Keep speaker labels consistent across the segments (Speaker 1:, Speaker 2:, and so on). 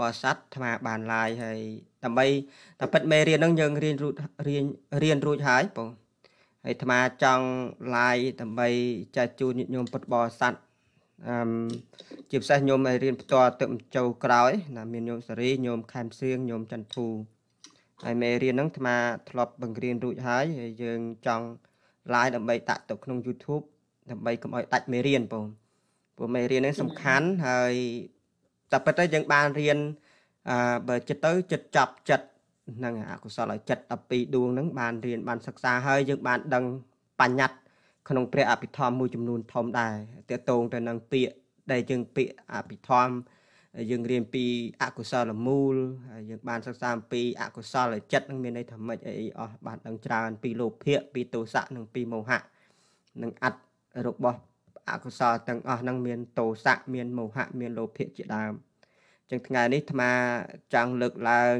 Speaker 1: បរិស័ទថ្មបានឡាយហើយដើម្បីតែពិតមេរៀនហ្នឹងយើងរៀនរួចរៀនរៀនរួចហើយបងហើយថ្មចង់ឡាយដើម្បីចែកជូនញាតិញោមពុទ្ធបរិស័ទអឹមជាពិសេសញោមឲ្យរៀនផ្ទាល់ទឹកម្ជោក្រោយណាមានញោមសេរីញោមខែមសៀងញោមចន្ទធូហើយមេរៀនហ្នឹងថ្មធ្លាប់បង្រៀនរួចហើយហើយយើងចង់ឡាយដើម្បីតាក់ទៅក្នុង YouTube ដើម្បីកុំឲ្យដាច់មេរៀនបងព្រោះមេរៀនហ្នឹងសំខាន់ហើយតែពិតទៅយើងបានរៀនអឺបើចិត្តទៅចិត្តចាប់ចិត្តហ្នឹងអកុសលឲ្យចិត្ត12ដួងហ្នឹងបានរៀនបានសិក្សាហើយយើង បានដឹងបញ្ញត្តិក្នុងព្រះ អភិធម្មមួយចំនួនធំដែរតេតងទៅនឹងពាក្យដែលយើងពាក្យអភិធម្មយើងរៀនពីអកុសលមូលហើយយើងបានសិក្សាអំពីអកុសលចិត្តនឹងមានន័យថាម៉េចអីអស់បានដឹងច្រើន ពីលោភៈពីទោសៈនិងពីមោហៈនិងអត្តរបស់អកុសលទាំងអស់ហ្នឹងមានទោសៈមានមោហៈមានលោភៈជាដើមចឹងថ្ងៃនេះអាត្មាចង់លើកឡើង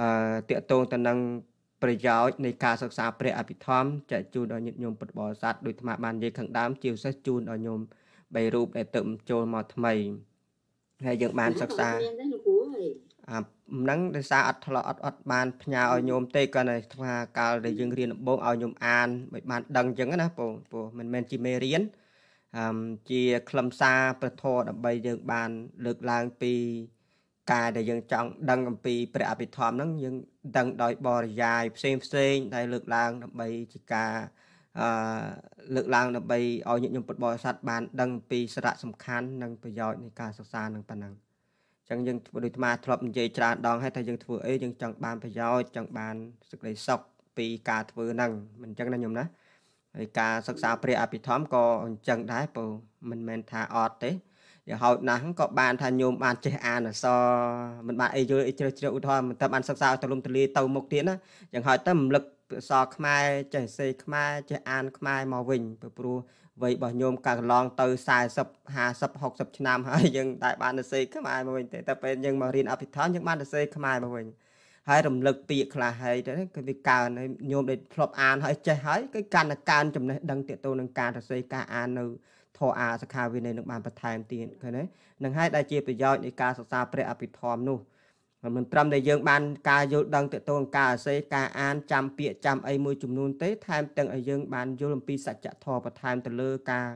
Speaker 1: អឺតកតងទៅនឹង ប្រយោជន៍នៃការសិក្សាព្រះអភិធម្មចែកជូនដល់ញាតិញោមពុទ្ធបរិស័ទដោយអាត្មាបាននិយាយខាងដើមជាពិសេសជូនដល់ញោម៣រូបដែលទៅចូលមកថ្មី ហើយយើងបានសិក្សាមានទ
Speaker 2: េលោកគ្រូ
Speaker 1: អាហ្នឹងដោយសារអត់ធ្លាប់អត់អត់បានផ្ញើឲ្យញោមទេគាត់តែថាកាលដែលយើងរៀនដំបូងឲ្យញោមអានមិនបានដឹងអញ្ចឹងណាពូពូមិនមែនជាមេរៀនអឹមជាខ្លឹមសារព្រះធម៌ដើម្បីយើងបាន លើកឡើងពីការដែលយើងចង់ដឹងអំពីព្រះអភិធម្មហ្នឹងយើងដឹងដោយបរិយាយផ្សេងផ្សេងដែលលើកឡើងដើម្បីជាការអឺលើកឡើងដើម្បីឲ្យញាតិញោមពុទ្ធបរិស័ទបានដឹងពីសារៈសំខាន់និងប្រយោជន៍នៃការសិក្សានឹងប៉ុណ្ណឹង។ចឹងយើងធ្វើដូចអាធ្លាប់និយាយច្រើនដងហើយថាយើងធ្វើអីយើងចង់បានប្រយោជន៍ចង់បានសេចក្តីសុខពីការធ្វើហ្នឹងមិនចឹងណាខ្ញុំណាហើយការសិក្សាព្រះអភិធម្មក៏អញ្ចឹងដែរព្រោះមិនមែនថាអត់ទេយ៉ាងហោចណាស់ក៏បានថាញោមបានចេះអានអសមិនបានអីយល់អីជ្រៅជ្រៅឧទាហរណ៍មិនតែបានសិក្សាទៅលំទលាទៅមុខទៀតណាយ៉ាងហោចតែរំលឹកអសខ្មែរចេះសេខ្មែរចេះអានខ្មែរមកវិញព្រោះវ័យរបស់ញោមកាលកន្លងទៅ40 50 60ឆ្នាំហើយយើងតែបានទៅសេខ្មែរមកវិញតែតែពេលយើងមករៀនអភិធម្មយើងបានទៅសេខ្មែរមកវិញហើយរំលឹកពាក្យខ្លះហើយទៅគឺវាកើនហើយញោមដែលធ្លាប់អានហើយចេះហើយគឺកាន់តែកើនចំណេះដឹងទាក់ទងនឹងការសរសេរការអាននៅធរអាសខាវិន័យនឹងបានបន្ថែមទៀតឃើញទេនឹងហើយដែលជាប្រយោជន៍នៃការសិក្សាព្រះអភិធម្មនោះមិនមិនត្រឹមតែយើងបានការយល់ដឹងទៅទៅនឹងការអសេការអានចាំពាក្យចាំអីមួយចំនួនទេ ថែមទាំងឲ្យយើងបានយល់អំពីសច្ចធម៌បន្ថែមទៅលើការ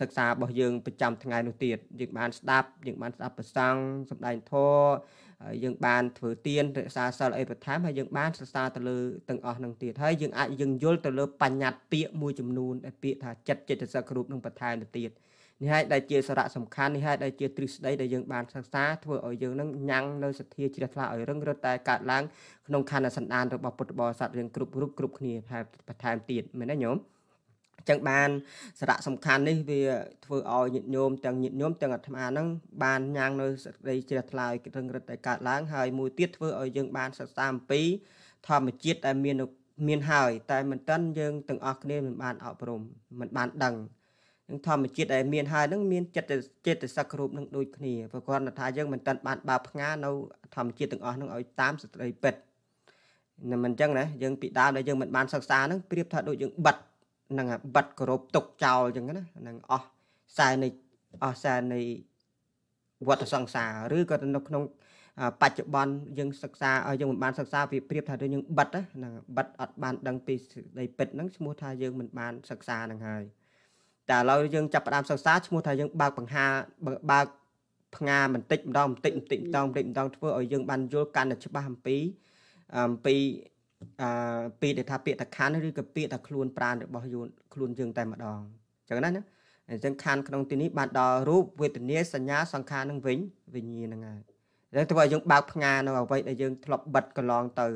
Speaker 1: សិក្សារបស់យើងប្រចាំថ្ងៃនោះទៀតយើងបានស្ដាប់យើងបានស្ដាប់ប្រសង់សម្ដែងធម៌យើងបានធ្វើទានរក្សាសិលអីបន្ថែមហើយយើងបានសិក្សាទៅលើទាំងអស់នឹងទៀតហើយយើងអាចយើងយល់ទៅលើបញ្ញត្តិពាក្យមួយចំនួនដែលពាក្យថាចិត្តចិត្តសិក្ខារូបនឹងបន្ថែមទៅទៀតនេះហើយដែលជាសារៈសំខាន់នេះហើយដែលជាទ្រឹស្ដីដែលយើងបានសិក្សាធ្វើឲ្យយើងនឹងញ៉ាំងនៅសទ្ធាជ្រះថ្លាឲ្យរឹងរឹតតែកើតឡើងក្នុងខណ្ឌសន្តានរបស់ពុទ្ធបរិស័ទយើងគ្រប់រូបគ្រប់គ្នាហើយបន្ថែមទៀតមែនទេញោមចឹងបានសារៈសំខាន់នេះវាធ្វើឲ្យញាតិញោមទាំងញាតិញោមទាំងអាត្មាហ្នឹងបានញ៉ាំងនៅសក្តីជ្រះថ្លាឲ្យរឹងរឹតតែកើតឡើងហើយមួយទៀតធ្វើឲ្យយើងបានសិក្សាអំពី ធម្មជាតិដែលមានមានហើយ តែមិនតាន់យើងទាំងអស់គ្នាមិនបានអប់រំមិនបានដឹងនឹងធម្មជាតិដែលមានហើយនឹងមានចិត្តចេតសិករូបនឹងដូចគ្នាព្រោះគាត់ថាយើងមិនតាន់បានបើផ្ងានៅធម្មជាតិទាំងអស់នឹងឲ្យតាមសេចក្តីពិតតែមិនអញ្ចឹងណាយើងពីដើមដែលយើងមិនបានសិក្សានឹងប្រៀបថាដូចយើងបិទនឹងបិទគោរពទុកចោលអញ្ចឹងណានឹងអស់ខ្សែនៃអស់ខ្សែនៃវត្តសង្សារឬក៏នៅក្នុង បច្ចុប្បន្នយើងសិក្សាឲ្យយើងមិនបានសិក្សាវាប្រៀបថាដូចយើងបិទហ្នឹងបិទអត់បានដឹងពីសេចក្តីពិតហ្នឹងឈ្មោះថាយើងមិនបានសិក្សាហ្នឹងហើយ។តែឥឡូវយើងចាប់ផ្ដើមសិក្សាឈ្មោះថាយើងបើកបង្ហាបើកផ្ងាបន្តិចម្ដងបន្តិចបន្តិចម្ដងបន្តិចម្ដងធ្វើឲ្យយើងបានយល់កាន់តែច្បាស់អំពីអំពីអឺពាក្យដែលថាពាក្យតខណ្ឌឬក៏ពាក្យថាខ្លួនប្រាណរបស់យូនខ្លួនយើងតែម្ដងអញ្ចឹងណាណាអញ្ចឹងខណ្ឌក្នុងទីនេះបានដល់រូបវេទនាសញ្ញាសង្ខារនឹងវិញវិញ្ញាណហ្នឹងហើយអញ្ចឹងធ្វើឲ្យយើងបើកផ្ងានៅអ្វីដែលយើងធ្លាប់បិទកន្លងទៅ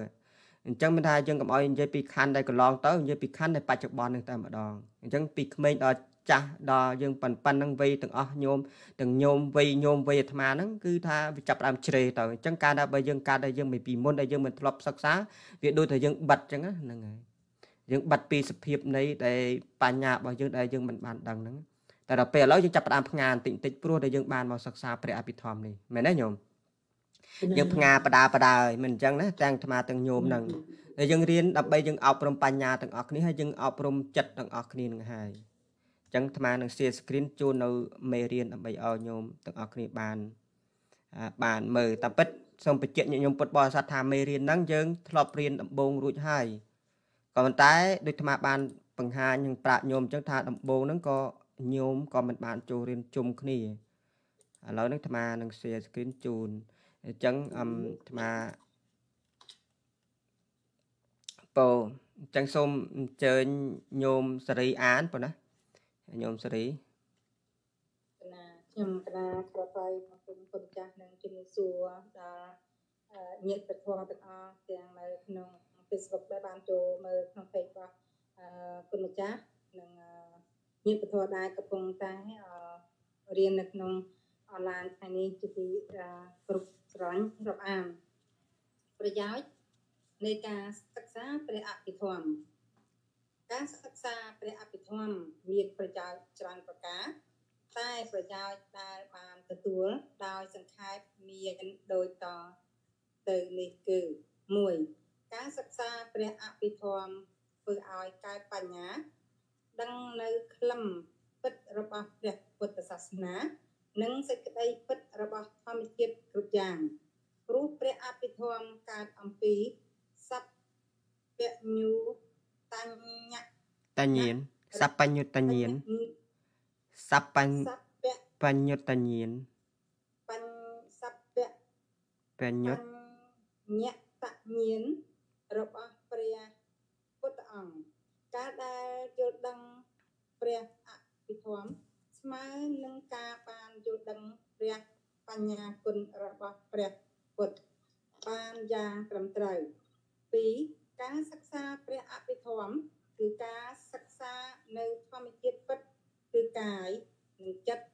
Speaker 1: អញ្ចឹងមិនថាយើងកុំអោយនិយាយពីខណ្ឌដែលកន្លងទៅនិយាយពីខណ្ឌនៃបច្ចុប្បន្ននេះតែម្ដងអញ្ចឹងពីក្មេងដល់ចាស់ដល់យើងប៉ិនប៉ិនហ្នឹងវ័យទាំងអស់ញោមទាំងញោមវ័យញោមវ័យអាត្មាហ្នឹងគឺថាវាចាប់ដើមជ្រេទៅអញ្ចឹងការដែលបើយើងកាត់ដែលយើងមិនពីមុនដែលយើងមិនធ្លាប់សិក្សាវាដូចថាយើងបិទអញ្ចឹងហ្នឹងហើយយើងបិទពីសភាពនៃដែលបញ្ញារបស់យើងដែលយើងមិនបានដឹងហ្នឹងតែដល់ពេលឥឡូវយើងចាប់ផ្ដើមផ្ងាបន្តិចបន្តិចព្រោះដែលយើងបានមកសិក្សាព្រះអភិធម្មនេះមែនទេញោមយើងផ្ងាបដាបដាហើយមិនអញ្ចឹងណាទាំងអាត្មាទាំងញោមហ្នឹងតែយើងរៀនដើម្បីយើងអប់រំបញ្ញាទាំងអស់គ្នាហើយយើងអប់រំចិត្តទាំងអស់គ្នានឹងហើយចឹងអាត្មានឹង share screen ជូននៅមេរៀនដើម្បីឲ្យញោមទាំងអស់គ្នាបានបានមើលតាពិតសូមបញ្ជាក់ញោមពុទ្ធបរិស័ទថាមេរៀនហ្នឹងយើងធ្លាប់រៀនដំបូងរួចហើយក៏ប៉ុន្តែដូចអាត្មាបានបង្ហាញនឹងប្រាក់ញោមអញ្ចឹងថាដំបូងហ្នឹងក៏ញោមក៏មិនបានចូលរៀនជុំគ្នាឥឡូវហ្នឹងអាត្មានឹង share screen ជូនអញ្ចឹងអាត្មាពោអញ្ចឹងសូមអញ្ជើញញោមសេរីអានប៉ុណ្ណាញោមសេរី
Speaker 3: ខ្ញុំកណាក្របហើយអរគុណពុទ្ធចាស់និងជំនួសួរដល់ញាតិពធទាំងអស់ទាំងនៅក្នុង Facebook ដែលបានចូលមើលក្នុង page របស់គុណម្ចាស់និងញាតិពធដែរកំពុងតែរៀននៅក្នុងអនឡាញថ្ងៃនេះជាទីគ្រប់ស្រឡាញ់រាប់អានប្រយោជន៍នៃការសិក្សាព្រះអភិធម្មការសិក្សាព្រះអភិធម្មមានប្រយោជន៍ច្រើនប្រការតែប្រយោជន៍ដែលបានទទួលដោយសង្ខេបមានដូចតទៅនេះគឺ1ការសិក្សាព្រះអភិធម្មធ្វើឲ្យកើតបញ្ញា ដឹងនៅក្លឹមពិតរបស់ព្រះពុទ្ធសាសនានិងសេចក្តីពិតរបស់ធម្មជាតិគ្រប់យ៉ាងព្រោះព្រះអភិធម្មកើតអំពីសព្វពញូញ្ញ
Speaker 1: តញ្ញានសបញ្ញុតញ្ញានសបញ្ញបញ្ញុតញ្ញានបញ្ញសពៈបញ្ញុតញ្ញត
Speaker 3: ញ្ញានរបស់ព្រះពុទ្ធអង្គការដែលយល់ដឹងព្រះអភិធម្មស្មើនឹងការបានយល់ដឹងព្រះបញ្ញាគុណរបស់ព្រះពុទ្ធបានយ៉ាងត្រឹមត្រូវ2ការសិក្សាព្រះអភិធម្មគឺការសិក្សានៅធម្មជាតិពិតគឺកាយនិងចិត្ត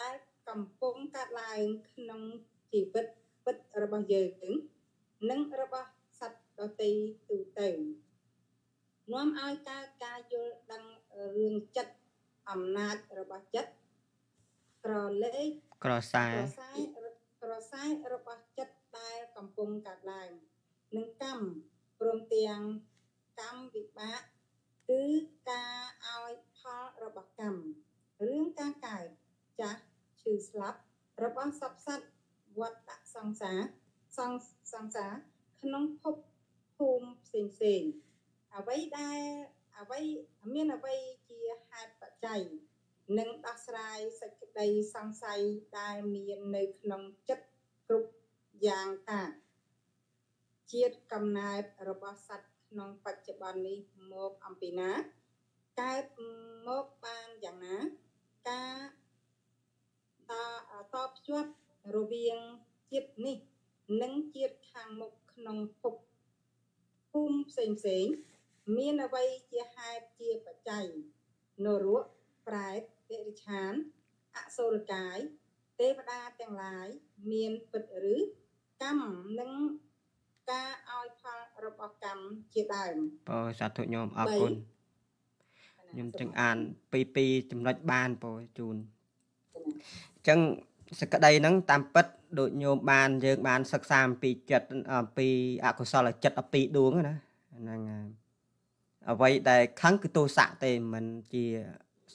Speaker 3: ដែលកំពុងកើតឡើងក្នុងជីវិតពិតរបស់យើងនិងរបស់សត្វដទៃទូទៅនាំឲ្យកើតការយល់ដឹងរឿងចិត្តអំណាចរបស់ចិត្តក្រលេក
Speaker 1: ក្រសែក្រស
Speaker 3: ែរបស់ចិត្តដែលកំពុងកើតឡើងនិងកម្មព្រមទាំងកម្មវិបាកគឺការឲ្យផលរបស់កម្មរឿងការកើតចាស់ឈឺស្លាប់របស់សពសត្វវត្តសង្សារសង្សង្សារក្នុងភពភូមិផ្សេងផ្សេងអ្វីដែលអ្វីមានអ្វីជាហេតុបច្ច័យនិងដោះស្រាយសេចក្តីសង្ស័យដែលមាននៅក្នុងចិត្តគ្រប់យ៉ាងតាជាតិកំណើតរបស់សត្វក្នុងបច្ចុប្បន្ននេះមកអំពីណាកើតមកបានយ៉ាងណាការតតភ្ជាប់រវាងជាតិនេះនិងជាតិខាងមុខក្នុងភពភូមិផ្សេងផ្សេងមានអ្វីជាហេតុជាបច្ច័យនរៈប្រែតតិរិឆានអសុរកាយទេវតាទាំងឡាយ មានពិតឬកម្មនិងការឲ្យផលរបស់កម្មជាដើម
Speaker 1: ពរសាធុញោមអរគុណខ្ញុំចឹងអានពីពីចំណុចបានពរជូនអញ្ចឹងសក្តីហ្នឹងតាមពិតដូចញោមបានយើងបាន សិក្សាអំពីចិត្តអំពីអកុសលចិត្ត12ដួងណាហ្នឹងអ្វីដែលខឹងគឺទោសៈទេមិនជា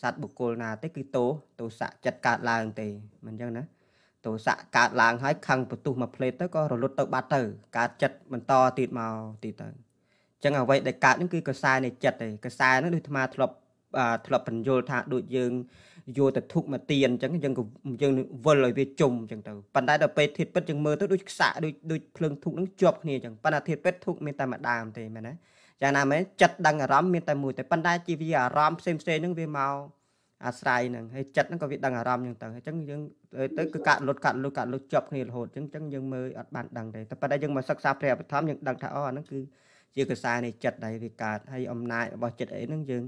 Speaker 1: សត្វបុគ្គលណាទេគឺទោទោសៈចិត្តកើតឡើងទេមិនអញ្ចឹងណាទោសៈកើតឡើងហើយខឹងបន្ទុះមកផ្លេតទៅក៏រលត់ទៅបាត់ទៅកើតចិត្តបន្តទៀតមកទៀតទៅចឹងអ្វីដែលកើតហ្នឹងគឺកសែនៃចិត្តឯងកសែហ្នឹងដូចអាត្មាធ្លាប់ធ្លាប់បញ្យល់ថាដូចយើងយកទៅធុកមកទៀនអញ្ចឹងយើងក៏យើងវិលឲ្យវាជុំអញ្ចឹងទៅប៉ុន្តែដល់ពេលធាតពិតយើងមើលទៅដូចខ្សាក់ដូចដូចភ្លើងធុកនឹងជាប់គ្នាអញ្ចឹងប៉ុន្តែធាតពិតធុកមានតែម្ដាមទេមែនណាយ៉ាងណាមែនចិត្តដឹងអារម្មណ៍មានតែមួយតែប៉ុន្តែជាវាអារម្មណ៍ផ្សេងផ្សេងនឹងវាមកអាស្រ័យនឹងហើយចិត្តហ្នឹងក៏វាដឹងអារម្មណ៍ហ្នឹងទៅអញ្ចឹងយើងទៅគឺកាត់លុតកាត់លុតកាត់លុតជាប់គ្នារហូតអញ្ចឹងអញ្ចឹងយើងមើលអត់បានដឹងទេតែប៉ុន្តែយើងមកសិក្សាព្រះបឋមយើងដឹងថាអូអាហ្នឹងគឺជាកសានៃចិត្តដែលវាកើតហើយអំណាចរបស់ចិត្តអីហ្នឹងយើង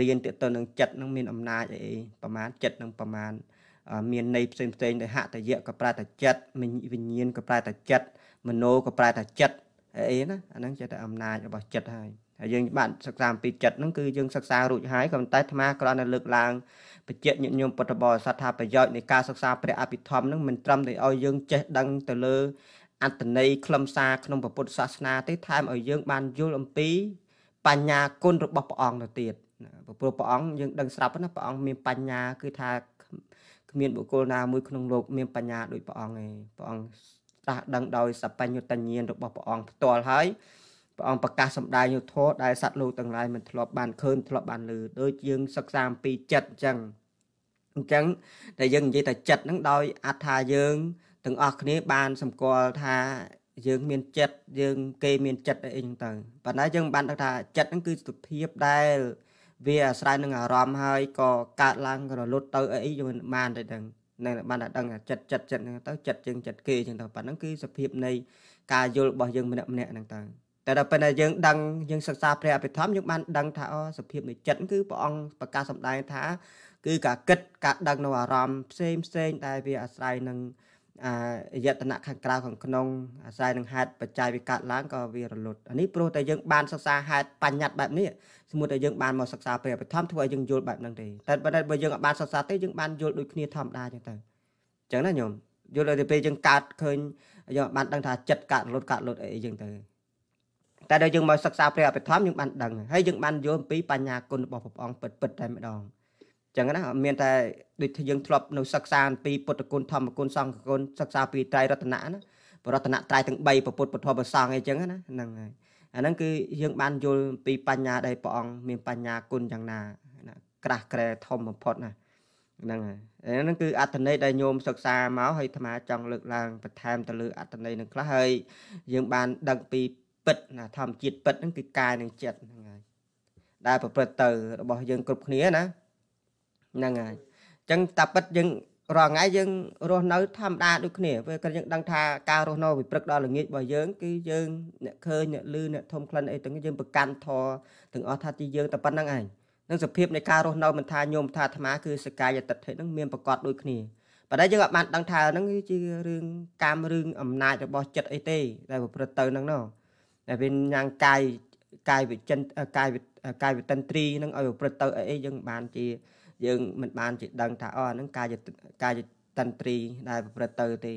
Speaker 1: រៀនទៅទៅនឹងចិត្តហ្នឹងមានអំណាចអីប្រមាណចិត្តហ្នឹងប្រមាណមានន័យផ្សេងផ្សេងដោយហតយៈក៏ប្រែតែចិត្តវិញ្ញាណក៏ប្រែតែចិត្តមโนក៏ប្រែតែចិត្តអីណាអាហ្នឹងជាតែអំណាចរបស់ចិត្តហើយហើយយើងបានសិក្សាអំពីចិត្តហ្នឹងគឺយើងសិក្សារួចហើយក៏ប៉ុន្តែអាត្មាគ្រាន់តែលើកឡើងបញ្ជាក់ញាតិញោមពុទ្ធបរិស័ទថាប្រយោជន៍នៃការសិក្សាព្រះអភិធម្មហ្នឹងមិនត្រឹមតែឲ្យយើងចេះដឹងទៅលើអត្តន័យខ្លឹមសារក្នុងពុទ្ធសាសនាទេថែមឲ្យយើង បានយល់អំពី បញ្ញាគុណរបស់ព្រះអង្គទៅទៀតព្រោះព្រះអង្គយើងដឹងស្រាប់ណាព្រះអង្គមានបញ្ញា គឺថាគ្មានបុគ្គលណាមួយក្នុងលោក មានបញ្ញាដូចព្រះអង្គទេព្រះអង្គត្រាស់ដឹងដោយសបញ្ញុតញ្ញាណរបស់ព្រះអង្គផ្ទាល់ហើយព្រះអង្គប្រកាសសម្ដែងយោធរដែលសត្វលោកទាំងឡាយមិនធ្លាប់បានឃើញធ្លាប់បានឮដូចយើងសិក្សាអំពីចិត្តអញ្ចឹងអញ្ចឹងតែយើងនិយាយតែចិត្តហ្នឹងដោយអត្ថាយើងទាំងអស់គ្នាបានសម្គាល់ថាយើងមានចិត្តយើង គេមានចិត្តអីហ្នឹងទៅប៉ុន្តែយើងបានដឹងថាចិត្តហ្នឹងគឺសុភាពដែល វាអាស្រ័យនឹងអារម្មណ៍ហើយក៏កើតឡើងរលត់ទៅអីយើងមិនបានទេទាំងនៅបានតែដឹងថាចិត្តចិត្តចិត្តហ្នឹងទៅចិត្តយើងចិត្តគេអញ្ចឹងទៅប៉ុណ្ណឹងគឺសភាពនៃការយល់របស់យើងម្នាក់ម្នាក់ហ្នឹងទៅតែដល់ពេលដែលយើងដឹងយើងសិក្សាព្រះអភិធម្មយើងបានដឹងថាអូសភាពនៃចិត្តគឺព្រះអង្គប្រកាសសម្ដែងថា គឺការគិតការដឹងនៅអារម្មណ៍ផ្សេងផ្សេងដែលវាអាស្រ័យនឹងអយតនៈខាងក្រៅខាងក្នុងអាស្រ័យនឹងហេតុបច្ច័យវាកើតឡើងក៏វារលត់អានេះព្រោះតែយើងបានសិក្សាហេតុបញ្ញត្តិបែបនេះស្មូតតែយើងបានមកសិក្សាព្រះបឋមធ្វើឲ្យយើងយល់បែបហ្នឹងទេតែបើយើងអត់បានសិក្សាទេយើងបានយល់ដូចគ្នាធម្មតាចឹងទៅចឹងណាញោមយល់ដល់ទៅពេលយើងកើតឃើញយើងបានដឹងថាចិត្តកើតរលត់កើតរលត់អីចឹងទៅតែដល់យើងមកសិក្សាព្រះអភិធម្មយើងបានដឹងហើយយើងបានយល់អំពីបញ្ញាគុណរបស់ព្រះអង្គពិតពិតតែម្ដងចឹងណាមានតែដូចយើងធ្លាប់នៅសិក្សាអំពីពុទ្ធគុណធម្មគុណសង្ឃគុណសិក្សាពីត្រៃរតនៈណាបរតនៈត្រៃទាំង3ពុទ្ធពធប្រសងអីចឹងណាហ្នឹងហើយអាហ្នឹងគឺយើងបានយល់ពី បញ្ញាដែលព្រះអង្គមានបញ្ញាគុណយ៉ាងណាណាក្រាស់ក្រែធំបំផុតណាហ្នឹងហើយហ្នឹងគឺអត្ថន័យដែលញោមសិក្សាមកហើយអាត្មា ចង់លើកឡើងបន្ថែមទៅលើ អត្ថន័យនឹងខ្លះហើយយើងបានដឹងពីពិតណាធម្មជាតិពិតហ្នឹងគឺកាយនិងចិត្តហ្នឹងហើយដែលប្រព្រឹត្តទៅរបស់យើងគ្រប់គ្នាណាហ្នឹងហើយអញ្ចឹងតាពិតយើងរាល់ថ្ងៃយើងរស់នៅធម្មតាដូចគ្នាពេលគាត់យើងដឹងថាការរស់នៅវិព្រឹកដល់ល្ងាចរបស់យើងគឺយើងអ្នកឃើញអ្នកឮអ្នកធំក្លិនអីទាំងយើងប្រកាន់ធរទាំងអស់ថាទីយើងតែប៉ុណ្្នឹងឯងនឹងសភាពនៃការរស់នៅមិនថាញោមថាអាត្មាគឺសកាយតិដ្ឋិនឹងមានប្រកបដូចគ្នាប៉ុន្តែយើងអាចបានដឹងថាហ្នឹងគឺជារឿងកម្មរឿងអំណាចរបស់ចិត្តអីទេដែលប្រព្រឹត្តទៅហ្នឹងនោះវិញញ៉ាងកាយកាយវិចិនកាយកាយវិតិនត្រីនឹងឲ្យប្រព្រឹត្តទៅអីយើងបានជាយើងមិនបានជាដឹងថាអូហ្នឹងកាយកាយតិនត្រីដែលប្រព្រឹត្តទៅទេ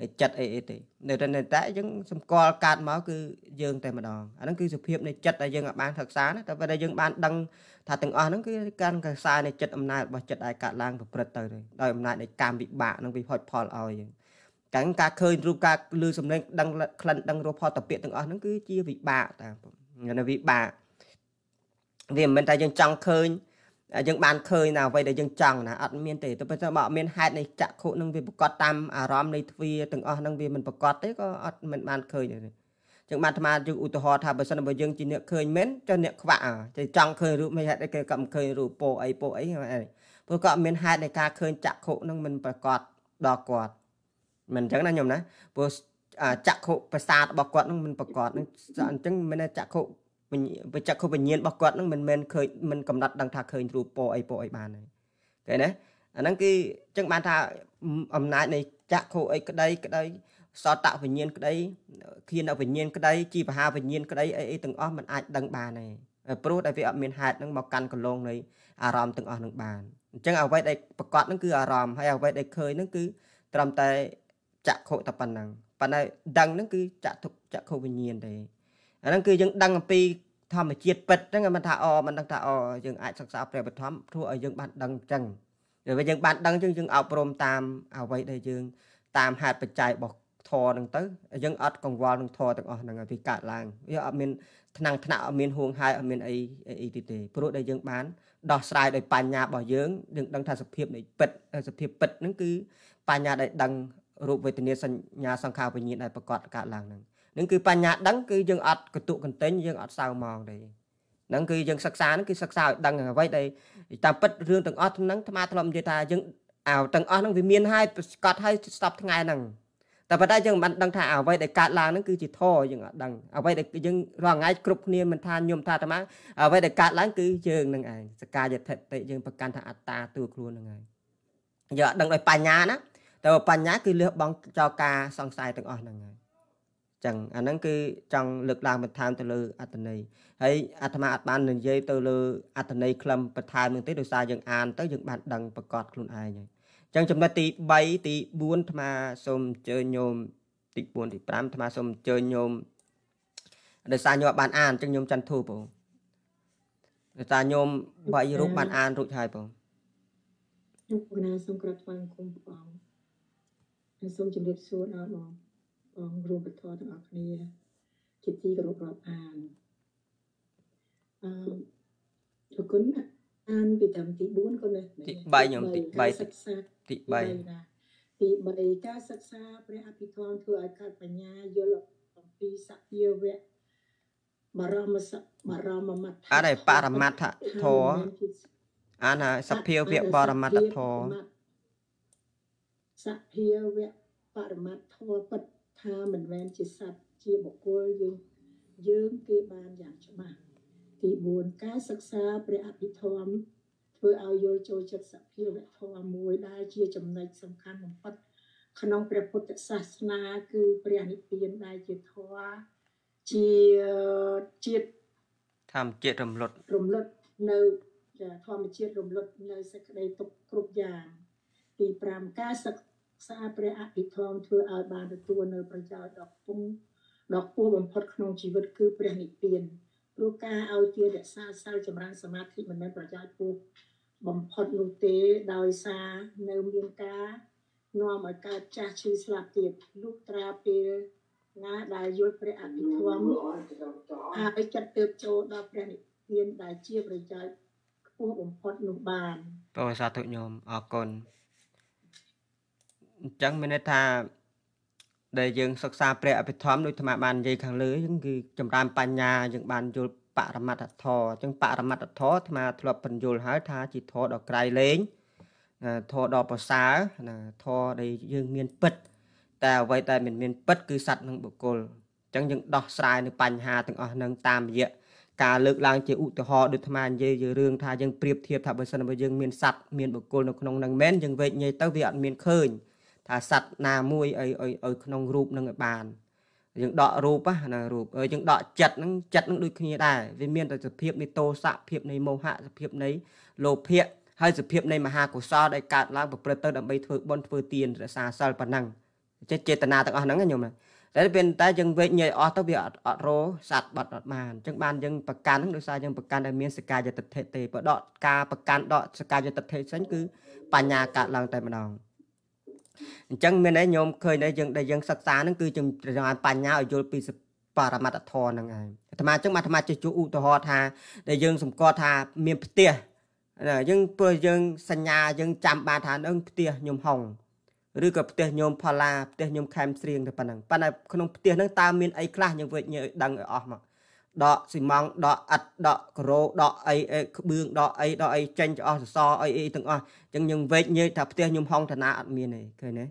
Speaker 1: ហើយចិត្តអីអីទេនៅតែតែយើងសម្គាល់កាត់មកគឺយើងតែម្ដងអាហ្នឹងគឺសភាពនៃចិត្តដែលយើងអាចបានសិក្សាណាតែពេលដែលយើងបានដឹងថាទាំងអស់ហ្នឹងគឺការសិក្សានៃចិត្តអំណាចរបស់ចិត្តដែលកាត់ឡើងប្រព្រឹត្តទៅទេដោយអំណាចនៃកម្មវិបាកនឹងវិផលផលឲ្យយើងចឹងការឃើញរូបការឮសំឡេងដឹងក្លិនដឹងរសផលតពាកទាំងអស់ហ្នឹងគឺជាវិបាកតានៅវិបាកវាមិនមែនថាយើងចង់ឃើញយើងបានឃើញណាអ្វីដែលយើងចង់ណាអត់មានទេតែបើថាបើអត់មានហេតុនៃចក្ខុនឹងវាប្រកាសតាមអារម្មណ៍នៃទ្វាទាំងអស់នឹងវាមិនប្រកាសទេក៏អត់មិនបានឃើញទេចឹងបានអាត្មាយើងឧទាហរណ៍ថាបើសិនបើយើងជាអ្នកឃើញមែនចុះអ្នកខ្វាក់តែចង់ឃើញរូបមិនហេតុអីគេក៏មិនឃើញរូបពោអីពោអីព្រោះក៏អត់មានហេតុនៃការឃើញចក្ខុនឹងមិនប្រកាសដល់គាត់មិនអញ្ចឹងណាខ្ញុំណាព្រោះចក្ខុប្រសាទរបស់គាត់នឹងមិនប្រកបនឹងអញ្ចឹងមិនចក្ខុវិចក្ខុវិញ្ញាណរបស់គាត់នឹងមិនមែនឃើញមិនកំណត់ដឹងថាឃើញរូបពណ៌អីពណ៌អីបានទេឃើញណាអាហ្នឹងគឺអញ្ចឹងបានថាអំណាចនៃចក្ខុអីក្តីក្តីសតវិញ្ញាណក្តីឃានវិញ្ញាណក្តីជីវហាវិញ្ញាណក្តីអីអីទាំងអស់มันអាចដឹងបានទេព្រោះតែវាអត់មានហេតុនឹងមកកាន់កលងនៃអារម្មណ៍ទាំងអស់នឹងបានអញ្ចឹងអ្វីដែលប្រកបនឹងគឺអារម្មណ៍ហើយអ្វីដែលឃើញនឹងគឺត្រឹមតែចក្ខុតែប៉ុណ្ណឹងប៉ុន្តែដឹងហ្នឹងគឺចក្ខុចក្ខុវិញ្ញាណទេអាហ្នឹងគឺយើងដឹងអំពីធម្មជាតិពិតហ្នឹងមិនថាអមិនដឹងថាអយើងអាចសិក្សាព្រះពធម្មធ្វើឲ្យយើងបានដឹងអញ្ចឹងតែយើងបានដឹងអញ្ចឹងយើងអប់រំតាមអ្វីដែលយើងតាមហេតុបច្ច័យរបស់ធរហ្នឹងទៅយើងអត់កង្វល់នឹងធរទាំងអស់ហ្នឹងឲ្យវាកើតឡើងវាអត់មានថ្នាំងថ្នាក់អត់មានហួងហើយអត់មានអីអីទេព្រោះដែលយើងបានដោះស្រាយដោយបញ្ញារបស់យើងយើងដឹង ថាសភាពនៃពិតសភាពពិតហ្នឹងគឺបញ្ញាដែលដឹងរូបវេទនាសញ្ញាសង្ខារវិញ្ញាណដែលប្រកបកើតឡើងហ្នឹងនឹងគឺបញ្ញាដឹងគឺយើងអត់កតុកកន្ទិញយើងអត់សៅមកទេហ្នឹងគឺយើងសិក្សាហ្នឹងគឺសិក្សាឲ្យដឹងអ្វីដែលតាមពិតរឿងទាំងអស់ហ្នឹងថ្មធ្លាប់និយាយថាយើងអោទាំងអស់ហ្នឹងវាមានហើយប្រកាសហើយស្តាប់ថ្ងៃហ្នឹងតែប៉ុន្តែយើងមិនដឹងថាអ្វីដែលកើតឡើងហ្នឹងគឺជាធរយើងអត់ដឹងអ្វីដែលយើងរាល់ថ្ងៃគ្រប់គ្នាមិនថាញោមថាអាត្មាអ្វីដែលកើតឡើងគឺយើងនឹងឯងសកាយតិតិយើងប្រកាន់ថាអត្តាទួលខ្លួនហ្នឹងហើយយើងអត់ដឹងដោយបញ្ញាណាតែបញ្ញាគឺលះបង់ចោលការសង្ស័យទាំងអស់ហ្នឹងហើយចឹងអាហ្នឹងគឺចង់លើកឡើងបន្ថែមទៅលើអត្តន័យហើយអាត្មាអាចបាននិយាយទៅលើអត្តន័យខ្លឹមបន្ថែមនឹងទេដោយសារយើងអាន ទៅយើងបានដឹងប្រកបខ្លួនឯងហើយចឹងចំណុចទី3ទី4អាត្មាសូមអញ្ជើញញោមទី4ទី5អាត្មាសូមអញ្ជើញញោមដោយសារញោមបានអានចឹងញោមច័ន្ទធូបងដោយសារញោមបីរូបបានអានរួចហើយបង
Speaker 2: ខ្ញុំគណៈសូមក្រាបថ្វាយបង្គំព្រះខ្ញុំសូមជម្រាបសួរដល់បងបងរួមបន្តទាំងអស់គ្នាជាទីគោរពរាប់អានអឺជគុណអានពីតាមទី4ក៏ណាទី3ខ្ញុំទី3សិក្សា
Speaker 1: ទី3
Speaker 2: ទី3ការសិក្សាព្រះអភិធម្មធ្វើឲ្យកើតបញ្ញាយល់អំពីសព្វាវៈបរមសបរមមត្ថ
Speaker 1: អានឲ្យបរមត្ថធរអានឲ្យសព្វាវៈបរមត្ថធរ
Speaker 2: សភាវៈបរមត្ថធម៌ពិតថាមិនមែនជាសត្វជាបុគ្គលយើងយើងគេបានយ៉ាងច្បាស់ទី4ការសិក្សាព្រះអភិធម្មធ្វើឲ្យយល់ចូលចិត្តសភាវៈធម៌មួយដែលជាចំណុចសំខាន់បំផុត ក្នុងព្រះពុទ្ធសាសនាគឺព្រះនិព្វានដែលជាធម៌ជាជាតិ
Speaker 1: ធម្មជាតិរំលត់
Speaker 2: រំលត់នៅធម្មជាតិរំលត់នៅសេចក្តីទុកគ្រប់យ៉ាងទី5ការសិក្សាសារព្រះអភិធម្មធ្វើឲ្យបានទទួលនៅប្រយោជន៍ដ៏គង់ដ៏គួរបំផុតក្នុងជីវិតគឺព្រះនិព្វានព្រោះការឲ្យជារក្សាសិលចម្រើនសមាធិមិនមែនប្រយោជន៍ពោះបំផុតនោះទេដោយសារនៅមានការនាំឲ្យកើតចាស់ឈឺស្លាប់ទៀតលុះត្រាពេលណាដែលយល់ព្រះអភិធម្មហើយចិត្តទៅចូលដល់ព្រះនិព្វានដែលជាប្រយោជន៍ខ្ពស់បំផុតនោះបាន
Speaker 1: តោះសាធុញោមអរគុណអញ្ចឹងមានន័យថាដែលយើងសិក្សាព្រះអភិធម្មដូចអាត្មាបាននិយាយខាងលើអញ្ចឹងគឺចម្រើនបញ្ញាយើងបានយល់បរមត្តធម៌អញ្ចឹងបរមត្តធម៌អាត្មាធ្លាប់បញ្យល់ហើយថាជាធម៌ដ៏ក្រៃលែងធម៌ដ៏ប្រសើរណាធម៌ដែលយើងមានពិត តែអ្វីដែលមិនមានពិតគឺសัตว์និងបុគ្គលអញ្ចឹងយើងដោះស្រាយនៅបញ្ហាទាំងអស់នឹងតាមរយៈការលើកឡើងជាឧទាហរណ៍ដូចអាត្មានិយាយរឿងថាយើងប្រៀបធៀបថាបើសិនបើយើងមានសัตว์មានបុគ្គលនៅក្នុងនឹងមែនយើងវេកញ៉ៃទៅវាអត់មានឃើញថាសัตว์ណាមួយអីអីឲ្យក្នុងរូបនឹងឲ្យបានយើងដករូបណារូបយើងដកចិត្តហ្នឹងចិត្តហ្នឹងដូចគ្នាដែរវាមានតែសភាពនៃតោសៈភាពនៃមោហៈសភាពនៃលោភៈហើយសភាពនៃមហាកុសលដែលកើតឡើងប្រព្រឹត្តទៅដើម្បីធ្វើបុណ្យធ្វើទានរក្សាសិលប៉ុណ្ណឹងចេះចេតនាទាំងអស់ហ្នឹងខ្ញុំតែពេលតែយើងវេកញ័យអស់ទៅវាអត់អត់រោសัตว์បាត់អត់បានអញ្ចឹងបានយើងប្រកាន់ហ្នឹងដោយសារយើងប្រកាន់ដែលមានសកាយតិធិទេបើដកការប្រកាន់ដកសកាយតិធិសិនគឺបញ្ញាកើតឡើង តែម្ដងអញ្ចឹងមានន័យញោមឃើញដែរយើងដែលយើងសិក្សាហ្នឹងគឺជំរានបញ្ញាឲ្យយល់ពីបរមត្តធម៌ហ្នឹងឯងអាត្មាអញ្ចឹងអាត្មាចេះជួឧទាហរណ៍ថាដែលយើងសម្គាល់ថាមានផ្ទះយើងព្រោះយើងសញ្ញាយើងចាំបានថានឹងផ្ទះញោមហុងឬក៏ផ្ទះញោមផល្លាផ្ទះញោមខែមស្រៀងទៅប៉ុណ្ណឹងប៉ុន្តែក្នុងផ្ទះហ្នឹងតើមានអីខ្លះយើងវិញ្ញាដឹងឲ្យអស់មកដកស៊ីម៉ង់ដកអិតដកក្រូដកអីក្បឿងដកអីដកអីចេញចោលសសអីអីទាំងអស់អញ្ចឹងខ្ញុំវេកញើថាផ្ទះខ្ញុំហងឋានៈអត់មានទេឃើញទេ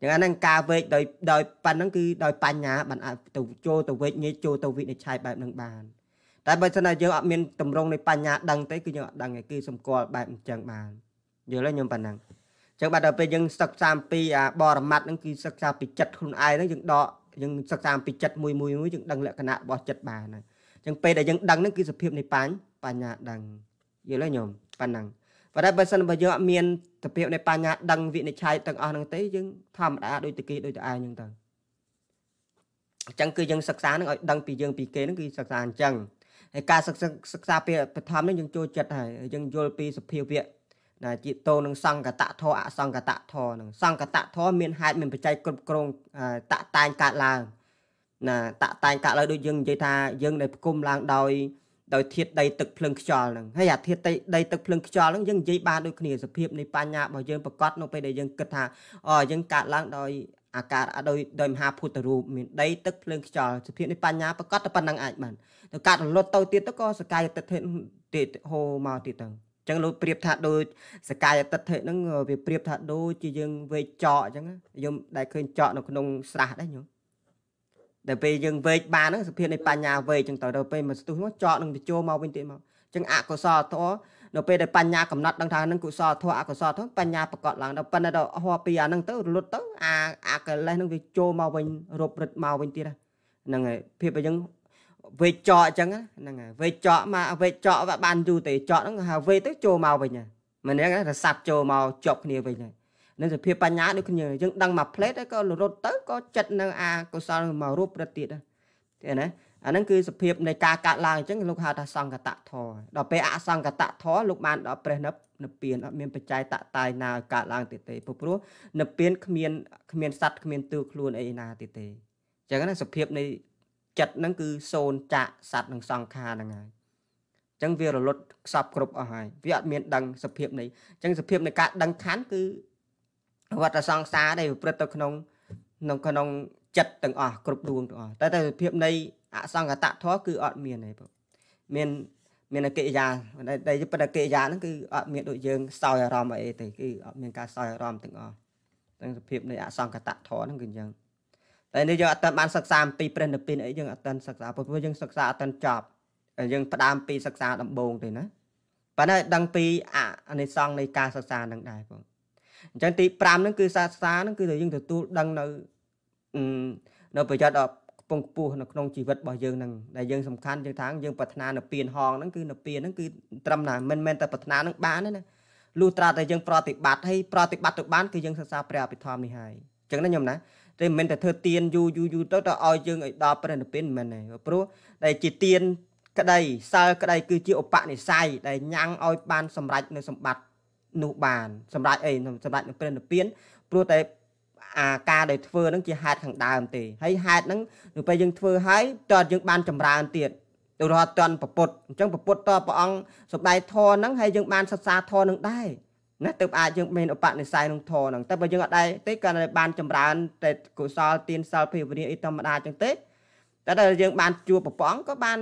Speaker 1: ចឹងហ្នឹងការវេកដោយដោយប៉ុណ្ណឹងគឺដោយបញ្ញាបានអាចទៅចូលទៅវេកញើចូលទៅវិនិច្ឆ័យបែបហ្នឹងបានតែបើសិនតែយើងអត់មានតម្រងនៃបញ្ញាដឹងទេគឺយើងអត់ដឹងទេគឺសម្គាល់បែបអញ្ចឹងបាន យល់ទេខ្ញុំប៉ុណ្ណឹងចឹងបាទដល់ពេលយើងសិក្សាពីអាបរមត្តហ្នឹងគឺសិក្សាពីចិត្តខ្លួនឯងហ្នឹងយើងដកយើងសិក្សាពីចិត្តមួយមួយមួយយើងដឹងលក្ខណៈរបស់ចិត្តបានហ្នឹងចឹងពេលដែលយើងដឹងហ្នឹងគឺសភាពនៃបញ្ញាបញ្ញាដឹងយល់ទេញោមប៉ណ្ណឹងប៉ុន្តែបើសិនបើយើងអត់មានសភាពនៃបញ្ញាដឹងវិនិច្ឆ័យទាំងអស់ហ្នឹងទេយើងធម្មតាដូចតែគេដូចតែឯងហ្នឹងទៅអញ្ចឹងគឺយើងសិក្សានឹងឲ្យដឹងពីយើងពីគេនឹងគឺសិក្សាអញ្ចឹងហើយការសិក្សាសិក្សាពីបឋមនេះយើងចូលចិត្តហើយយើងយល់ពីសភាវៈណាជាតោនឹងសង្កតធអសង្កតធនឹងសង្កតធមានហេតុមានបច្ច័យគ្រប់គ្រងតតែងកើតឡើងណាតាក់តែងកាក់ឡើយដូចយើងនិយាយថាយើងដែលផ្គុំឡើងដោយដោយធាតដីទឹកភ្លើងខ្យល់ហ្នឹងហើយអាធាតដីដីទឹកភ្លើងខ្យល់ហ្នឹងយើងនិយាយបានដូចគ្នាសភាពនៃបញ្ញារបស់យើងប្រកបនៅពេលដែលយើងគិតថាអូយើងកាត់ឡើងដោយអាការៈដោយដោយមហាភូតរូបមានដីទឹកភ្លើងខ្យល់សភាពនៃបញ្ញាប្រកបតែប៉ុណ្្នឹងអាចបានទៅកាត់រលត់ទៅទៀតទៅក៏សកាយតិទ្ធិទៀតហូរមកទៀតទៅអញ្ចឹងលោកប្រៀបថាដូចសកាយតិទ្ធិហ្នឹងវាប្រៀបថាដូចជាយើងវេចចកអញ្ចឹងខ្ញុំដែលឃើញចកនៅក្នុងស្រះដែរខ្ញុំដល់ពេលយើងវេកបានហ្នឹងសភាពនៃបញ្ញាវេកចឹងទៅដល់ពេលមកស្ទុះមកចោតនឹងបញ្ចូលមកវិញទៀតមកចឹងអកុសលធម៌នៅពេលដែលបញ្ញាកំណត់ដឹងថានឹងកុសលធម៌អកុសលធម៌បញ្ញាប្រកបឡើងដល់ប៉ុន្តែដល់ហោះពីអាហ្នឹងទៅរលត់ទៅអាអាកិលេសហ្នឹងវាចូលមកវិញរົບរិទ្ធមកវិញទៀតហ្នឹងហើយភាពអញ្ចឹងវេកចោអញ្ចឹងហ្នឹងហើយវេកចោមកវេកចោបានយូរទេចោហ្នឹងហៅវេកទៅចូលមកវិញហ្នឹងមែនទេរសាប់ចូលមកជាប់គ្នាវិញហ្នឹងនៅសភាបញ្ញាដូចគ្នាយើងដឹងមកផ្លេតហើយក៏រត់ទៅក៏ចិត្តនៅអាកុសលមករូបព្រឹត្តទៀតទេណាអាហ្នឹងគឺសភាពនៃការកាត់ឡើងអញ្ចឹងលោកហៅថាសង្កតធរដល់ពេលអសង្កតធរលោកបានដល់ព្រះនិព្វានអត់មានបច្ច័យតតាយណាឲ្យកាត់ឡើងទៀតទេព្រោះនិព្វានគ្មានគ្មានសัตว์គ្មានទឿខ្លួនអីណាទៀតទេអញ្ចឹងណាសភាពនៃចិត្តហ្នឹងគឺសូន្យចាក់សัตว์និងសង្ខារហ្នឹងហើយអញ្ចឹងវារលត់ខ្សប់គ្រប់អស់ហើយវាអត់មាន ដឹងសភាពនៃអញ្ចឹងសភាពនៃការដឹងខណ្ឌគឺវត្តសង្សារដែលប្រព្រឹត្តទៅក្នុងក្នុងក្នុង ចិត្តទាំងអស់គ្រប់ដួងទាំងអស់តែតែភាពនៃអសង្កតធម៌គឺអត់មានទេបងមានមានអកិរិយាដែលប៉ុន្តែកិរិយាហ្នឹងគឺអត់មានដូចយើងសោយអារម្មណ៍អីទេគឺអត់មានការសោយអារម្មណ៍ទាំងអស់ទាំងសភាពនៃអសង្កតធម៌ហ្នឹងគឺអញ្ចឹងតែនេះយើងអត់ទាន់បានសិក្សាអំពីព្រះនិព្វានអីយើងអត់ទាន់សិក្សាព្រោះយើងសិក្សាអត់ទាន់ចប់ យើងផ្ដើមពីសិក្សាដំបូងទេណាប៉ុន្តែដឹងពីអនិសង្ឃនៃការសិក្សានឹងដែរបងអញ្ចឹងទី5ហ្នឹងគឺសាសាហ្នឹងគឺយើងទទួលដឹងនៅនៅប្រយ័ត្នខ្ពង់ខ្ពស់នៅក្នុងជីវិតរបស់យើងហ្នឹងដែលយើងសំខាន់យើងថាយើងប្រាថ្នានៅពៀនហងហ្នឹងគឺនៅពៀនហ្នឹងគឺត្រឹមណាមិនមែនតែប្រាថ្នាហ្នឹងបានទេណាលុះត្រាតែយើងប្រតិបត្តិហើយប្រតិបត្តិទៅបានគឺយើងសិក្សាព្រះអភិធម្មនេះហើយអញ្ចឹងណាញោមណាតែមិនមែនតែធ្វើទៀនយូរយូរយូរទៅទៅឲ្យយើងឲ្យដល់ព្រះនិព្វានមិនមែនទេព្រោះតែជាទៀនក្តីសិលក្តី គឺជាឧបនិស្ស័យដែលញ៉ាំងឲ្យ បានសម្រេចនៅសម្បត្តិនោះបានសម្រាប់អីសម្រាប់នឹងព្រះនិព្វានព្រោះតែអាការដែលធ្វើនឹងជាហេតុខាងដើមទេហើយហេតុហ្នឹងនៅពេលយើងធ្វើហើយតើយើងបាន ចម្រើនទៀតឧទាហរណ៍តន់ពពុតអញ្ចឹងពពុតតព្រះអង្គសម្ដែងធរហ្នឹងហើយយើង បានសិក្សាធរហ្នឹងដែរណាទៅអាចយើងមានឧបនិស្ស័យក្នុងធរហ្នឹងតែបើយើងអត់ដែរទេគាត់តែបានចម្រើនតែកុសលទានសិលភាវនាអីធម្មតាអញ្ចឹងទេតែដល់យើងបានជួបប្រពងក៏បាន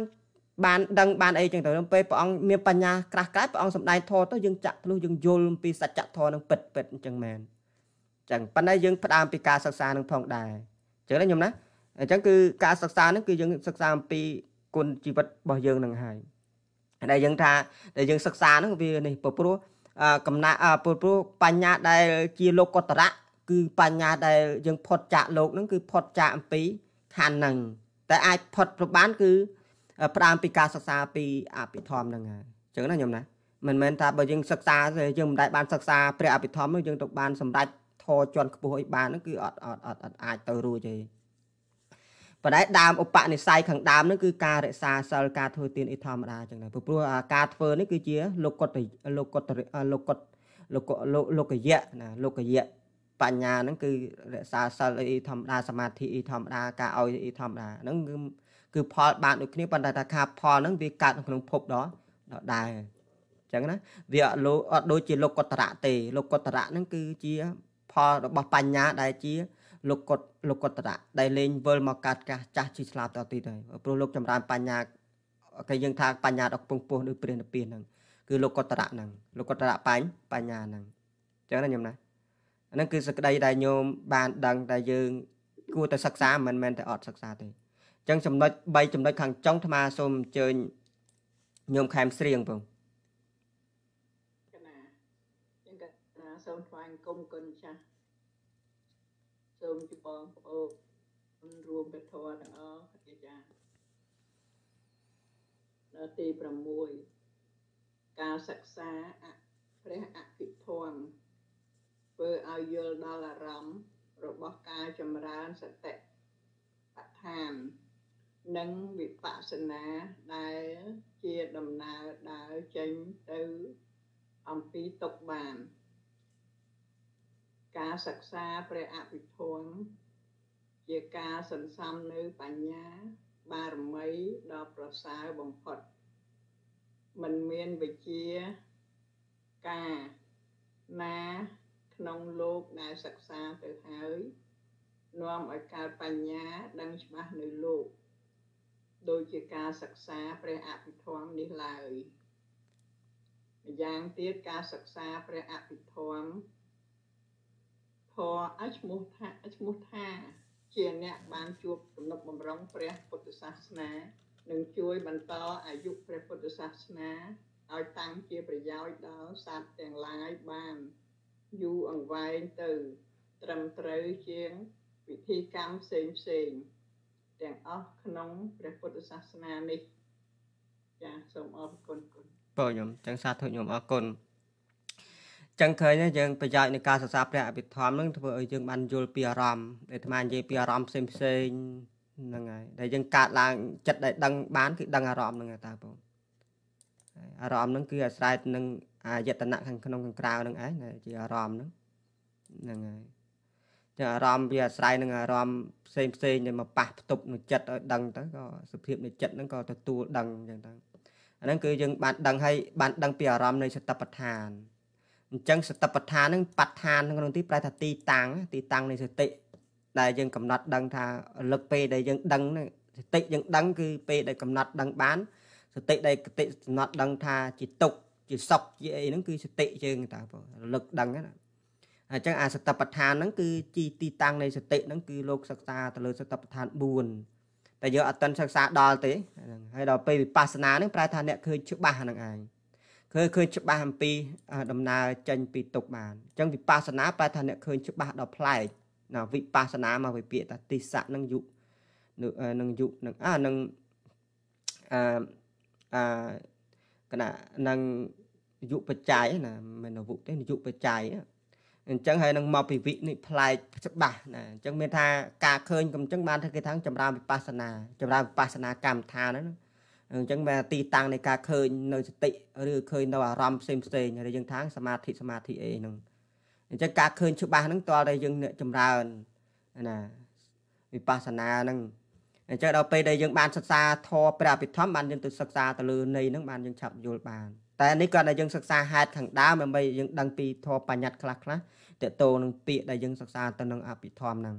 Speaker 1: បានដឹងបានអីចឹងទៅពេលព្រះអង្គមានបញ្ញាក្រាស់ក្រែព្រះអង្គសំដែងធម៌ទៅយើងចាក់ធ្លុះយើងយល់អំពីសច្ចធម៌នឹងពិតពិតអញ្ចឹងមែនអញ្ចឹងប៉ុន្តែយើងផ្ដើមពីការសិក្សានឹងផងដែរអញ្ចឹងណាខ្ញុំណាអញ្ចឹងគឺការសិក្សានឹងគឺយើងសិក្សាអំពីគុណជីវិតរបស់យើងនឹងហើយដែលយើងថាដែលយើងសិក្សានឹងវានេះព្រោះកំណាព្រោះបញ្ញាដែលជាលោកកតរៈគឺបញ្ញាដែលយើងផុតចាកលោក នឹងគឺផុតចាកអំពីខណ្ឌនឹងតែអាចផុតប្របានគឺផ្ដើមពីការសិក្សាពីអភិធម្មហ្នឹងហើយអញ្ចឹងណាខ្ញុំណាមិនមែនថាបើយើងសិក្សាទេយើងមិនដែលបានសិក្សាព្រះអភិធម្មនោះយើងទៅបានសម្រេចធរជាន់ខ្ពស់អីបានហ្នឹងគឺអត់អត់អត់អត់អាចទៅរួចទេប៉ុន្តែដើមឧបនិស្ស័យខាងដើមហ្នឹងគឺការរក្សាសិលការធ្វើទានអីធម្មតាអញ្ចឹងដែរព្រោះការធ្វើនេះគឺជាលោកកតលោកកតលោកកតលោកលោកយៈណាលោកយៈបញ្ញាហ្នឹងគឺរក្សាសិលអីធម្មតាសមាធិអីធម្មតាការឲ្យអីធម្មតាហ្នឹងគឺគឺផលបានដូចគ្នាប៉ុន្តែថាការផលហ្នឹងវាកើតនៅក្នុងភព đó ដដែលអញ្ចឹងណាវាអត់លោអត់ដូចជាលោកកតរៈទេលោកកតរៈហ្នឹងគឺជាផលរបស់បញ្ញា ដែលជាលោកកតលោកកតរៈដែលលេងវិលមកកាត់កាសចាស់ជីស្លាប់តទៀតហើយព្រោះលោកចម្រើនបញ្ញាគេយើងថា បញ្ញាដល់ពងពោះដោយព្រះនិព្វានហ្នឹងគឺលោកកតរៈហ្នឹងលោកកតរៈបញ្ញបញ្ញាហ្នឹងអញ្ចឹងណាញោមណាអាហ្នឹងគឺសក្តីដែលញោមបានដឹងតែយើង គួរតែសិក្សាមិនមែនតែអត់សិក្សាទេចឹងចំណុច3ចំណុចខាងចុងអាត្មាសូមអញ្ជើញញោមខែមស្រៀងបង
Speaker 4: កណាចឹងកណាសូមថ្លែងគុំគុណចាស់សូមជម្បងប្អូនរួមព្រះធម៌ទាំងអស់អាចារ្យនៅទី6ការសិក្សាព្រះអភិធម្មធ្វើឲ្យយល់ដល់អារម្មណ៍របស់ការចម្រើនសតិបឋាននិងវិបស្សនាដែល ជាដំណើរដើរចេញទៅអំពីទុកបាន ការសិក្សាព្រះអភិធម្មជាការសន្សំនៅបញ្ញា បារមីដ៏ប្រសើរបំផុតមិនមានវិជាការណា ក្នុងលោកដែលសិក្សាទៅហើយ នាំឲ្យកើតបញ្ញាដឹងច្បាស់នៅលោកដូចជាការសិក្សាព្រះអភិធម្មនេះឡើយ ម្យ៉ាងទៀតការសិក្សាព្រះអភិធម្មធរអឈ្មោះថាឈ្មោះថាជាអ្នកបានជួបទំនុកបំរុងព្រះពុទ្ធសាសនានឹងជួយបន្តអាយុព្រះពុទ្ធសាសនាឲ្យតាំងជាប្រយោជន៍ដល់សត្វទាំងឡាយបាន យូរអង្វែងទៅ ត្រឹមត្រូវជាង វិធីកម្មផ្សេងផ្សេងៗទាំងអស់ក្នុងព្រះពុទ្ធសាសនានេះចាសូមអរគុណគុណ
Speaker 1: បងខ្ញុំចឹងសាធុខ្ញុំអរគុណចឹងឃើញយើងប្រយោជន៍នៃការសិក្សាព្រះអភិធម្មនឹងធ្វើឲ្យយើងបានយល់ពីអារម្មណ៍ដែលអាត្មានិយាយពីអារម្មណ៍ផ្សេងផ្សេងហ្នឹងហើយដែលយើងកាត់ឡើងចិត្តដែលដឹងបានគឺដឹងអារម្មណ៍ហ្នឹងតើបងអារម្មណ៍ហ្នឹងគឺអាស្រ័យនឹងអាយតនៈខាងក្នុងខាងក្រៅហ្នឹងឯងជាអារម្មណ៍ហ្នឹងហ្នឹងហើយអារម្មណ៍វាអាស្រ័យនឹងអារម្មណ៍ផ្សេងផ្សេងដែលមកប៉ះផ្ទប់នៅចិត្តឲ្យដឹងទៅក៏សភាពនៃចិត្តហ្នឹងក៏ទទួលដឹងអញ្ចឹងទៅអាហ្នឹងគឺយើងបានដឹងហើយបាន ដឹងពីអារម្មណ៍នៃសតបដ្ឋានអញ្ចឹងសតបដ្ឋានហ្នឹងបដ្ឋានក្នុងទីប្រែ ថាទីតាំងទីតាំងនៃសតិដែលយើង កំណត់ដឹងថាលឹកពេលដែលយើងដឹងសតិយើងដឹងគឺពេលដែលកំណត់ដឹងបានសតិដែលគតិកំណត់ដឹងថាជាទុកជាសុខជាអីហ្នឹងគឺសតិយើងតើបងរលឹកដឹងណាអញ្ចឹងអាសតបដ្ឋានហ្នឹងគឺជាទីតាំងនៃសតិហ្នឹងគឺលោកសិក្សាទៅលើសតបដ្ឋាន4តែយើងអត់ទាន់សិក្សាដល់ទេហ្នឹងហើយដល់ពេលវិបស្សនាហ្នឹងប្រែថាអ្នកឃើញច្បាស់ហ្នឹងឯងឃើញឃើញច្បាស់អំពីដំណើរចេញពីទុកបានអញ្ចឹងវិបស្សនាប្រែថាអ្នកឃើញច្បាស់ដល់ប្លែកណាវិបស្សនាមកវិពាកតាទិសៈនឹងយុនឹងយុនឹងអានឹងអឺគណៈនឹងយុបច្ច័យណាមិននវុទេនយុបច្ច័យអញ្ចឹងហើយនឹងមកពីវិនេះប្លែកច្បាស់ណាអញ្ចឹងមានថាការឃើញកំចឹងបានថាគេថាចម្រើនវិបស្សនាចម្រើនវិបស្សនាកម្មដ្ឋានហ្នឹងអញ្ចឹងវាទីតាំងនៃការឃើញនៅសតិឬឃើញនៅអារម្មណ៍ផ្សេងផ្សេងហើយយើងថាសមាធិសមាធិអីហ្នឹងអញ្ចឹងការឃើញច្បាស់ហ្នឹងតើតែយើងចម្រើនណាវិបស្សនាហ្នឹងអញ្ចឹងដល់ពេលដែលយើងបានសិក្សាធម៌ព្រះអភិធម្មបានយើងទៅសិក្សាទៅលើនៃហ្នឹងបានយើងឆាប់យល់បានតែនេះគាត់តែយើងសិក្សាហេតុខាងដើមដើម្បីយើងដឹងពីធម៌បញ្ញត្តិខ្លះខ្លះតកតោនឹងពាក្យដែលយើងសិក្សាទៅនឹងអភិធម្មហ្នឹង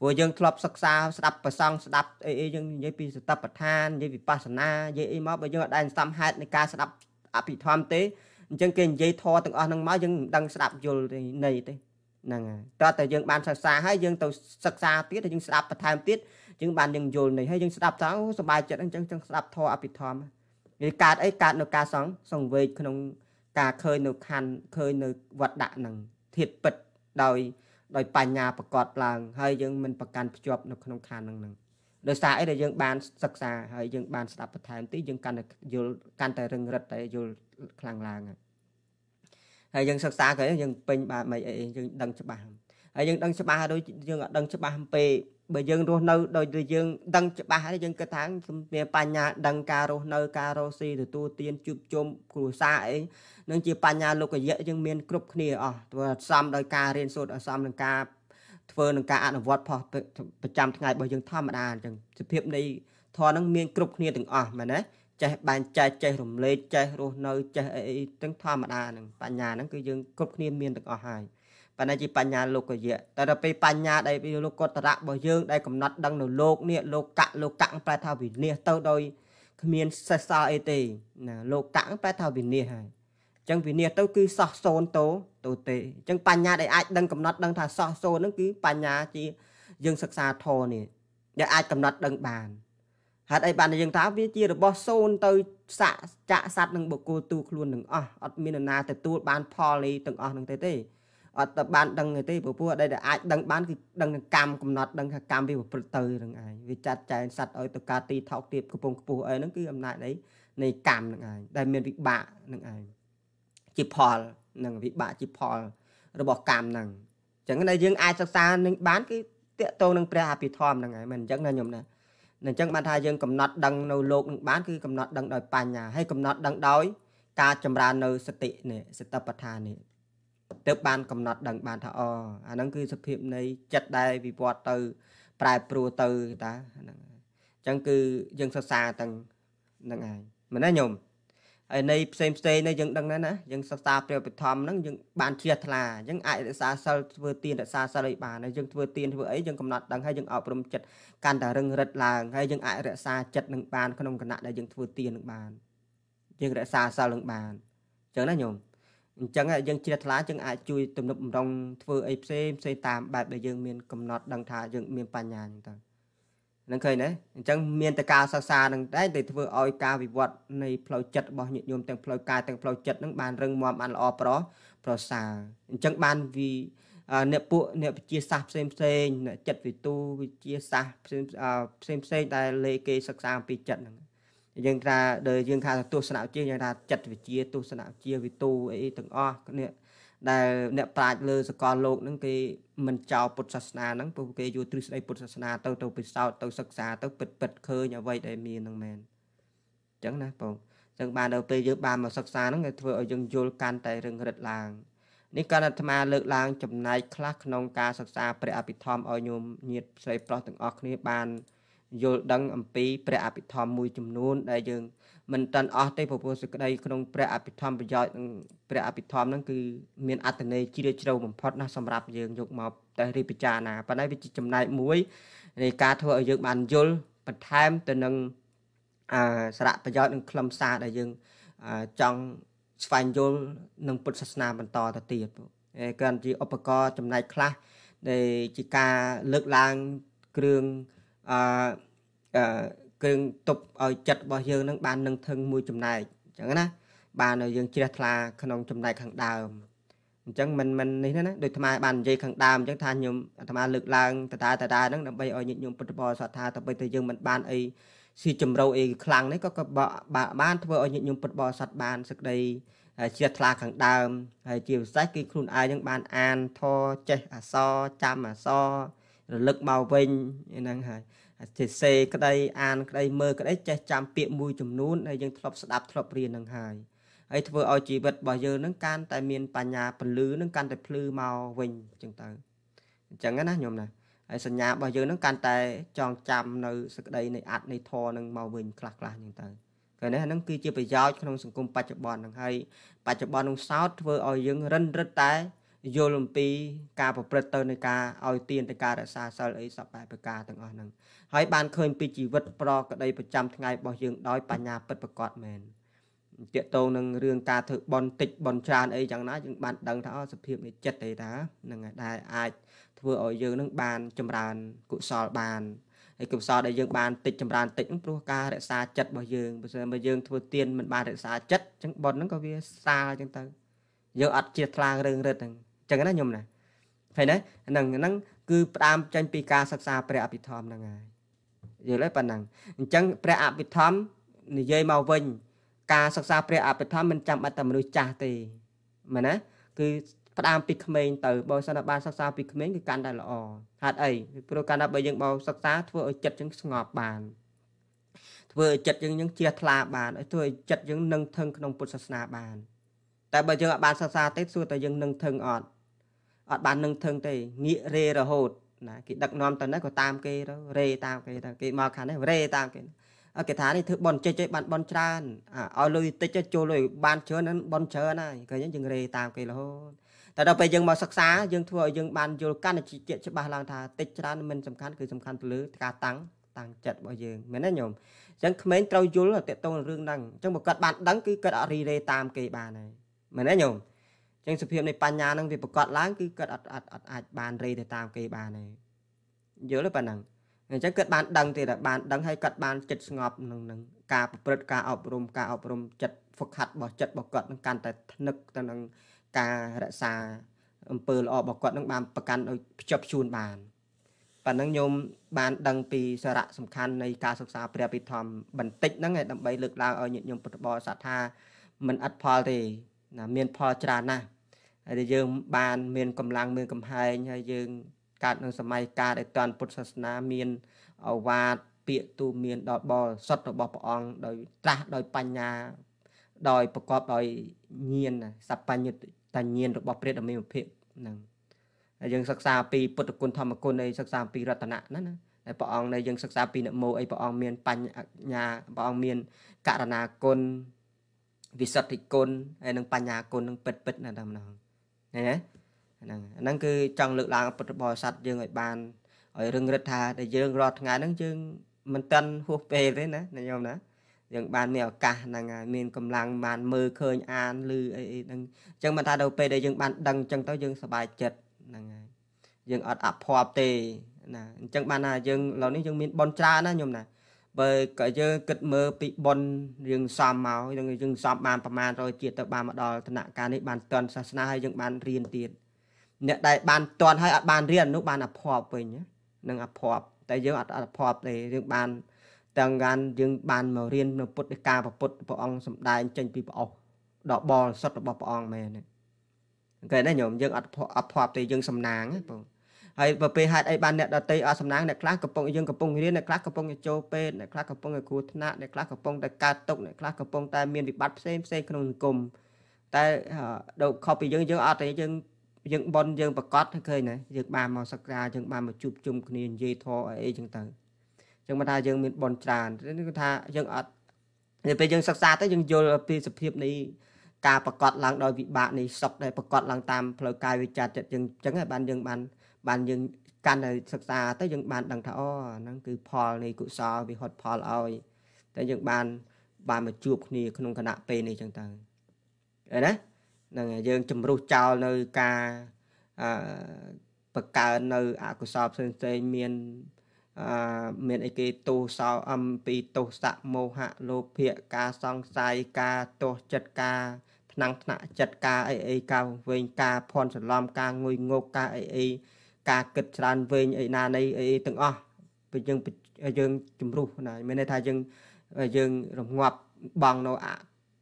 Speaker 1: ព្រោះយើងធ្លាប់សិក្សាស្ដាប់ប្រសង់ស្ដាប់អីអីយើងនិយាយពីសតបដ្ឋាននិយាយវិបស្សនានិយាយអីមកបើយើងអត់ដែរស្តាមហេតុនៃការស្ដាប់ អភិធម្មទេអញ្ចឹងគេនិយាយធម៌ទាំងអស់ហ្នឹងមកយើងមិនដឹងស្ដាប់យល់ទេនៃទេហ្នឹងហើយតោះតែយើងបានសិក្សាហើយយើងទៅសិក្សាទៀតហើយយើងស្ដាប់បន្ថែមទៀតយើងបានយើងយល់នេះហើយយើងស្ដាប់ទៅអូសប្បាយចិត្តអញ្ចឹងចឹងស្ដាប់ធម៌អភិធម្មវាកើតអីកើតនៅការសង្វេគក្នុង ការឃើញនៅខណ្ឌឃើញនៅវត្តដាក់ហ្នឹងធាតុពិតដោយដោយបញ្ញាប្រកបឡើងហើយយើងមិនប្រកាន់ភ្ជាប់ នៅក្នុងខាងនឹងនឹងដោយសារអីដែលយើងបានសិក្សាហើយយើងបានស្ដាប់បន្ថែមទីយើងកាន់តែយល់កាន់តែរឹងរិតតែយល់ខ្លាំងឡើងហើយយើងសិក្សាក៏យើងពេញបាទមិនអីយើងដឹងច្បាស់ហើយយើងដឹងច្បាស់ដូចយើងអត់ដឹងច្បាស់ពេកបើយើងរស់នៅដោយតែយើង ដឹងច្បាស់ហើយយើងគិតថាខ្ញុំមានបញ្ញាដឹងការរស់នៅ ការរស់ស៊ីទទួលទានជួបជុំគ្រួសារអីនឹងជាបញ្ញាលោកយៈយើងមានគ្រប់គ្នាអស់ធ្វើសំដោយការរៀនសូត្រអសំនឹងការធ្វើនឹងការអនុវត្តផុសប្រចាំថ្ងៃរបស់យើងធម្មតាអញ្ចឹងសភាពនៃធរនឹងមានគ្រប់គ្នាទាំងអស់មែនទេចេះបែងចែកចេះរំលែកចេះរស់នៅ ចេះអីទាំងធម្មតានឹងបញ្ញាហ្នឹងគឺយើងគ្រប់គ្នាមានទាំងអស់ហើយប៉ុន្តែជាបញ្ញាលោកយៈតែដល់ពេលបញ្ញាដែលលោកកតរៈរបស់យើងដែលកំណត់ដឹងនៅលោកនេះលោកកៈលោកកៈប្រែថាវិនិច្ឆ័យទៅដោយគ្មានសេះសល់អីទេណាលោកកៈប្រែថាវិនិច្ឆ័យហើយអញ្ចឹងវិនិច្ឆ័យទៅ គឺសោះសូនតោទៅទេអញ្ចឹងបញ្ញាដែលអាចដឹងកំណត់ដឹងថាសោះសូនហ្នឹងគឺបញ្ញាជាយើងសិក្សាធម៌នេះដែលអាចកំណត់ដឹងបានហេតុអីបានយើងថាវាជារបស់សូនទៅស័កចាក់សัตว์នឹងបុគ្គលទូ ខ្លួននឹងអស់អត់មាននរណាទទួលបានផលនេះទាំងអស់នឹងទេទេអត់ទៅបានដឹងទេព្រោះពួកអីដែលអាចដឹងបានគឺដឹងនឹងកម្មកំណត់ដឹងថាកម្មវាប្រព្រឹត្តទៅនឹងឯងវាចាត់ចែងសัตว์ឲ្យទៅការទីថោកទាបកំពុងខ្ពស់អីហ្នឹងគឺអំណាចនៃនៃកម្មនឹងឯងដែលមានវិបាកនឹងឯងជាផលនឹងវិបាកជាផលរបស់កម្មហ្នឹងអញ្ចឹងដែលយើងអាចសិក្សានឹងបានគឺតកតងនឹងព្រះអភិធម្មហ្នឹងឯងមិនអញ្ចឹងណាខ្ញុំណាអញ្ចឹងបានថាយើងកំណត់ដឹងនៅលោកនឹងបានគឺកំណត់ដឹងដោយបញ្ញាហើយកំណត់ដឹងដោយ ការចម្រើននៅសតិនេះសតិប្បដ្ឋាននេះទៅបានកំណត់ដឹងបានថាអអាហ្នឹងគឺសភាពនៃចិត្តដែលវិវត្តទៅប្រែប្រួលទៅតាហ្នឹងអញ្ចឹងគឺយើងសិក្សាទាំងហ្នឹងឯងមែនទេញោមហើយនៃផ្សេងផ្សេងនេះយើងដឹងណាណាយើងសិក្សាព្រះពធម្មហ្នឹងយើងបានជ្រះថ្លាយើងអាចរក្សាសិលធ្វើទានរក្សាសិលឲ្យបានហើយយើងធ្វើទានធ្វើអីយើងកំណត់ដឹងហើយយើងអប់រំចិត្តកាន់តែរឹងរិតឡើងហើយយើងអាចរក្សាចិត្តនឹងបានក្នុងគណៈដែលយើងធ្វើទាននឹងបានយើងរក្សាសិលនឹងបានអញ្ចឹងណាញោមអញ្ចឹងយើងជ្រះថ្លាយើងអាចជួយទំនុកបំរុងធ្វើអីផ្សេងផ្សេងតាមបែបដែលយើង មានកំណត់ដឹងថាយើងមានបញ្ញាអញ្ចឹងទៅនឹងឃើញទេអញ្ចឹងមានតែការសិក្សានឹងដែរតែធ្វើឲ្យការវិវត្តនៃផ្លូវចិត្តរបស់ញាតិញោមទាំងផ្លូវកាយទាំងផ្លូវចិត្តនឹងបានរឹងមាំបានល្អប្រប្រសើរអញ្ចឹងបានវិអ្នកពួកអ្នកវិទ្យាសាស្ត្រផ្សេងផ្សេងអ្នកចិត្តវិទូវិទ្យាសាស្ត្រផ្សេងផ្សេងដែលលេគេសិក្សាអំពីចិត្តហ្នឹងយើងថាដែលយើងថាទស្សនវិជ្ជាយើងថាចិត្តវិទ្យាទស្សនវិជ្ជាវិទូអីទាំងអស់គ្នាដែលអ្នកប្រាជ្ញលើសកលលោកហ្នឹងគេមិនចោលពុទ្ធសាសនាហ្នឹងពួកគេយល់ទ្រឹស្ដីពុទ្ធសាសនា ទៅទៅពិសោធន៍ទៅសិក្សាទៅពិតពិតឃើញអ្វីដែលមានហ្នឹងមែនអញ្ចឹងណាបងអញ្ចឹងបានដល់ពេលយើងបានមកសិក្សាហ្នឹងគេធ្វើឲ្យយើងយល់កាន់តែរឹងរឹតឡើងនេះក៏អាត្មាលើកឡើង ចំណែកខ្លះក្នុងការសិក្សាព្រះអភិធម្មឲ្យញោមញាតស្រីប្រុសទាំងអស់គ្នាបានយល់ដឹងអំពីព្រះអភិធម្មមួយចំនួនដែលយើងមិនតាន់អស់ទេពពុះសក្តីក្នុងព្រះអភិធម្មប្រយោជន៍ព្រះអភិធម្មហ្នឹងគឺមានអត្តន័យជ្រាលជ្រៅបំផុតណាស់សម្រាប់យើងយកមកតែរៀបពិចារណាប៉ុន្តែវាជាចំណែកមួយនៃការធ្វើឲ្យយើងបានយល់បន្ថែមទៅនឹងអសារៈប្រយោជន៍និងខ្លឹមសារដែលយើងចង់ស្វែងយល់នឹងពុទ្ធសាសនាបន្តទៅទៀតគាត់ជាឧបករណ៍ចំណែកខ្លះដែលជាការលើកឡើងគ្រឿងអឺគ្រឿងទប់ឲ្យចិត្តរបស់យើងនឹងបាននឹងធឹងមួយចំណែកអញ្ចឹងណាបានឲ្យយើងជ្រះថ្លាក្នុងចំណែកខាងដើមអញ្ចឹងមិនមិននេះណាដូចអាត្មាបាននិយាយខាងដើមអញ្ចឹងថាខ្ញុំអាត្មាលើកឡើងតតាតតាហ្នឹងដើម្បីឲ្យញាតិញោមពុទ្ធបរិស័ទថាទៅបីតែយើងមិនបានអីស៊ីចម្រៅអីខ្លាំងនេះក៏ក៏បានធ្វើឲ្យញាតិញោមពុទ្ធបរិស័ទបានសេចក្តីជ្រះថ្លា ខាងដើមហើយជាពិសេសគឺខ្លួនឯងនឹងបាន អានធរចេះអសរចាំអសររលឹកមកវិញហ្នឹងហើយចេះសេក្តីអានក្តីមើលក្តីចេះចាំពាក្យមួយចំនួនហើយយើងធ្លាប់ស្ដាប់ធ្លាប់រៀនហ្នឹងហើយហើយធ្វើឲ្យជីវិតរបស់យើងហ្នឹងកាន់តែមានបញ្ញាពលឺហ្នឹងកាន់តែភ្លឺមកវិញអញ្ចឹងទៅអញ្ចឹងណាញោមណាហើយសញ្ញារបស់យើងហ្នឹងកាន់តែចងចាំនៅសក្តីនៃអត្តនៃធរហ្នឹងមកវិញខ្លះខ្លះអញ្ចឹងទៅគឺនេះហ្នឹងគឺជាប្រយោជន៍ក្នុងសង្គមបច្ចុប្បន្នហ្នឹងហើយបច្ចុប្បន្ននឹងសោតធ្វើឲ្យយើងរិនរិតតែយល់អំពីការប្រព្រឹត្តទៅនៃការឲ្យទានទៅការរក្សាសិលអីសពបែបប្រការទាំងអស់ហ្នឹងហើយបានឃើញពីជីវិតប្រកដីប្រចាំថ្ងៃរបស់យើងដោយបញ្ញាពិតប្រកបមែនតាកតងនឹងរឿងការធ្វើបនតិចបនច្រើនអីយ៉ាងណាយើងបានដឹងថាសភាពនៃចិត្តទេតាហ្នឹងហើយដែលអាចធ្វើឲ្យយើងនឹងបានចម្រើនកុសលបានហើយកុសលដែលយើងបានតិចចម្រើនតិចហ្នឹងព្រោះការរក្សាចិត្តរបស់យើងបើស្ិនបើយើងធ្វើទានមិនបានរក្សាចិត្តអញ្ចឹងបនហ្នឹងក៏វាសាលអញ្ចឹងទៅយើងអត់ជាថ្លារឿងរឹតហ្នឹងចឹងណាញោមណាហើយណាហ្នឹងហ្នឹងគឺផ្ដើមចេញពីការសិក្សាព្រះអភិធម្មហ្នឹងហើយយល់ហើយប៉ុណ្ណឹងអញ្ចឹងព្រះអភិធម្មនិយាយមកវិញការសិក្សាព្រះអភិធម្មមិនចាំបាច់តែមនុស្សចាស់ទេមែនណាគឺផ្ដើមពីក្មេងទៅបើសិនបានសិក្សាពីក្មេងគឺកាន់តែល្អហេតុអីព្រោះកាន់តែបើយើងមកសិក្សាធ្វើឲ្យចិត្តយើងស្ងប់បានធ្វើឲ្យចិត្តយើងយើងជ្រះថ្លាបានឲ្យធ្វើឲ្យចិត្តយើងនឹងថឹងក្នុងពុទ្ធសាសនាបាន តែបើយើងអត់បានសិក្សាទេសួរតែយើងនឹងថឹងអត់អត់បាននឹងថឹងទេងាករេរហូតណាគេដឹកនាំទៅណាក៏តាមគេទៅរេតាមគេទៅគេមកខាងនេះរេតាមគេអត់គេថានេះធ្វើប៉ុនចិច្ចឲ្យបានប៉ុនច្រើនឲ្យលុយតិចចូលលុយបានច្រើនហ្នឹងប៉ុនច្រើនហើយឃើញយើងរេតាមគេរហូតតែដល់ពេលយើងមកសិក្សាយើងធ្វើឲ្យយើង បានយល់កាន់ជាច្បាស់ឡើងថាតិចច្រើនមិនសំខាន់គឺសំខាន់ទៅលើការតាំងតាំងចិត្តរបស់យើងមែនទេញោមអញ្ចឹងក្មេងត្រូវយល់តកតងរឿងហ្នឹងអញ្ចឹងបើគាត់បានដឹងគឺគាត់អត់រីរេតាមគេបានហើយមែនទេញោមចឹងសភាពនៃបញ្ញានឹងវាប្រកាសឡើងគឺគាត់អត់អត់អត់អាចបានរេទៅតាមគេបានទេយល់ទេប៉ណ្ណឹងអញ្ចឹងគាត់បានដឹងទៀតបានដឹងហើយគាត់បានចិត្តស្ងប់នឹងនឹងការប្រព្រឹត្តការអប់រំការអប់រំចិត្តហ្វឹកហាត់របស់ចិត្តរបស់គាត់នឹងកាន់តែថ្នឹកទៅនឹងការរក្សាអំពើល្អរបស់គាត់នឹងបានប្រកាន់ដោយភ្ជាប់ជួនបានប៉ណ្ណឹងខ្ញុំបានដឹងពីសារៈសំខាន់នៃការសិក្សាព្រះពិធម្មបន្តិចហ្នឹងឯងដើម្បីលើកឡើងឲ្យញាតិញោមពុទ្ធបរិស័ទថាមិនអត់ផលទេណាមានផលច្រើនណាស់ហើយយើងបានមានកម្លាំងមានកំហែងហើយយើងកើតនៅសម័យកាលដែលតានពុទ្ធសាសនាមានអវាទពាក្យទូមានដល់បរិសុទ្ធរបស់ព្រះអង្គដោយត្រាស់ដោយបញ្ញាដោយប្រកបដោយញាណសបញ្ញតញ្ញាណរបស់ព្រះតមេភិកហ្នឹងហើយយើងសិក្សាពីពុទ្ធគុណធម្មគុណអីសិក្សាពីរតនៈហ្នឹងណាហើយព្រះអង្គនៅយើងសិក្សាពីនមោអីព្រះអង្គមានបញ្ញាព្រះអង្គមានករណាគុណវិសុទ្ធិគុណហើយនិងបញ្ញាគុណនឹងពិតពិតណាតាមហ្នឹងឃើញទេហ្នឹងហ្នឹងគឺចង់លើកឡើងពុទ្ធបរិស័ទយើងឲ្យបានឲ្យរឹងរិតថាដែលយើងរាល់ថ្ងៃហ្នឹងយើងមិនតាន់ហួសពេលទេណាញោមណាយើងបានមានឱកាសហ្នឹងហើយមានកម្លាំងបានមើលឃើញអានឮអីអីហ្នឹងអញ្ចឹងមិនថាដល់ពេលដែលយើងបានដឹងអញ្ចឹងទៅយើងសប្បាយចិត្តហ្នឹងហើយយើងអត់អភ័ព្វទេណាអញ្ចឹងបានថាយើងឥឡូវនេះយើងមានបនច្រើនណាញោមណាបើក៏យើងគិតមើលពីប៉ុនយើងសំមកយើងយើងសំបានប្រមាណរយជាតិទៅបានមកដល់ឋានៈការនេះបានតន់សាសនាហើយយើងបានរៀនទៀតអ្នកដែលបានតន់ហើយអត់បានរៀននោះបានអភ័ព្វវិញនឹងអភ័ព្វតែយើងអត់អភ័ព្វទេយើងបានទាំងការយើងបានមករៀននៅពុទ្ធិកាពុទ្ធព្រះអង្គសំដែងចេញពីប្រអស់ដល់បលសុទ្ធរបស់ព្រះអង្គមែនហ្នឹងគេណាញោមយើងអត់អភ័ព្វទេយើងសំណាងហ្នឹងបងហើយបើពេលហេតុអីបានអ្នកដតីអត់សំណាងអ្នកខ្លះកំពុងយើងកំពុងរៀនអ្នកខ្លះកំពុងចូលពេទ្យអ្នកខ្លះកំពុងគ្រូថ្នាក់អ្នកខ្លះកំពុងតែកើតទុកអ្នកខ្លះកំពុងតែមានវិបត្តិផ្សេងផ្សេងក្នុងសង្គមតែដូចខុសពីយើងយើងអត់ទេយើងយើងបនយើងប្រកាសឃើញណាយើងបានមកសិក្សាយើងបានមកជួបជុំគ្នានិយាយធរអីចឹងទៅចឹងមិនថាយើងមានបនច្រើនគឺថាយើងអត់ពេលយើងសិក្សាទៅយើងយល់ពីសភាពនៃការប្រកាសឡើងដោយវិបាកនៃសុខដែលប្រកាសឡើងតាមផ្លូវកាយវិចារចិត្តយើងចឹងហើយបានយើងបានបានយើងកាន់តែសិក្សាទៅយើងបានដឹងថាអូហ្នឹងគឺ ផលនៃកុសលវិហត់ផលឲ្យតែយើងបាន បានមកជួបគ្នាក្នុងគណៈពេលនេះចឹងទៅឃើញណាហ្នឹងយើងជំរុះចោលនៅការអឺបង្កើននៅអកុសលផ្សេងផ្សេងមានអឺមានអីគេទោសោអំពីទោសៈមោហៈលោភៈការសង្ស័យការទោសចិត្តការថ្នាំងថ្នាក់ចិត្តការអីអីការវែងការភ័ន្តច្រឡំការងុយងោកការអីអីការគិតច្រើនវែងអីណានៃអីទាំងអស់ពេលយើងយើងជំរុះណាមានន័យថាយើងយើងរងាប់បងនៅអ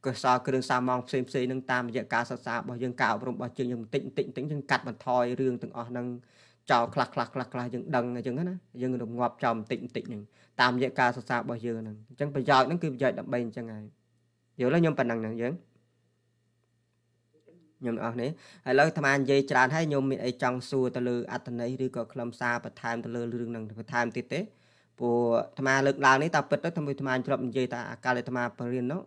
Speaker 1: កុសលគ្រឿងសាមងផ្សេងផ្សេងនឹងតាមរយៈការសិក្សារបស់យើងការអប់រំរបស់យើងយើងបន្តិចបន្តិចបន្តិចយើងកាត់បន្ថយរឿងទាំងអស់ហ្នឹងចោលខ្លះខ្លះខ្លះខ្លះយើងដឹងអញ្ចឹងណាយើងរងាប់ចោលបន្តិចបន្តិចហ្នឹងតាមរយៈការសិក្សារបស់យើងហ្នឹងអញ្ចឹងប្រយោជន៍ហ្នឹងគឺប្រយោជន៍ដើម្បីអញ្ចឹងហើយយល់ហើយខ្ញុំប៉ុណ្ណឹងហ្នឹងយើងញោមអស់នេះឥឡូវអាត្មានិយាយច្រើនហើយញោមមានអីចង់សួរទៅលើអត្តន័យឬក៏ខ្លឹមសារបន្ថែមទៅលើរឿងហ្នឹងបន្ថែមទៀតទេព្រោះអាត្មាលើកឡើងនេះតើពិតទៅអាត្មាជ្រាប់និយាយថាអាកាលអាត្មាបរិញ្ញនោះ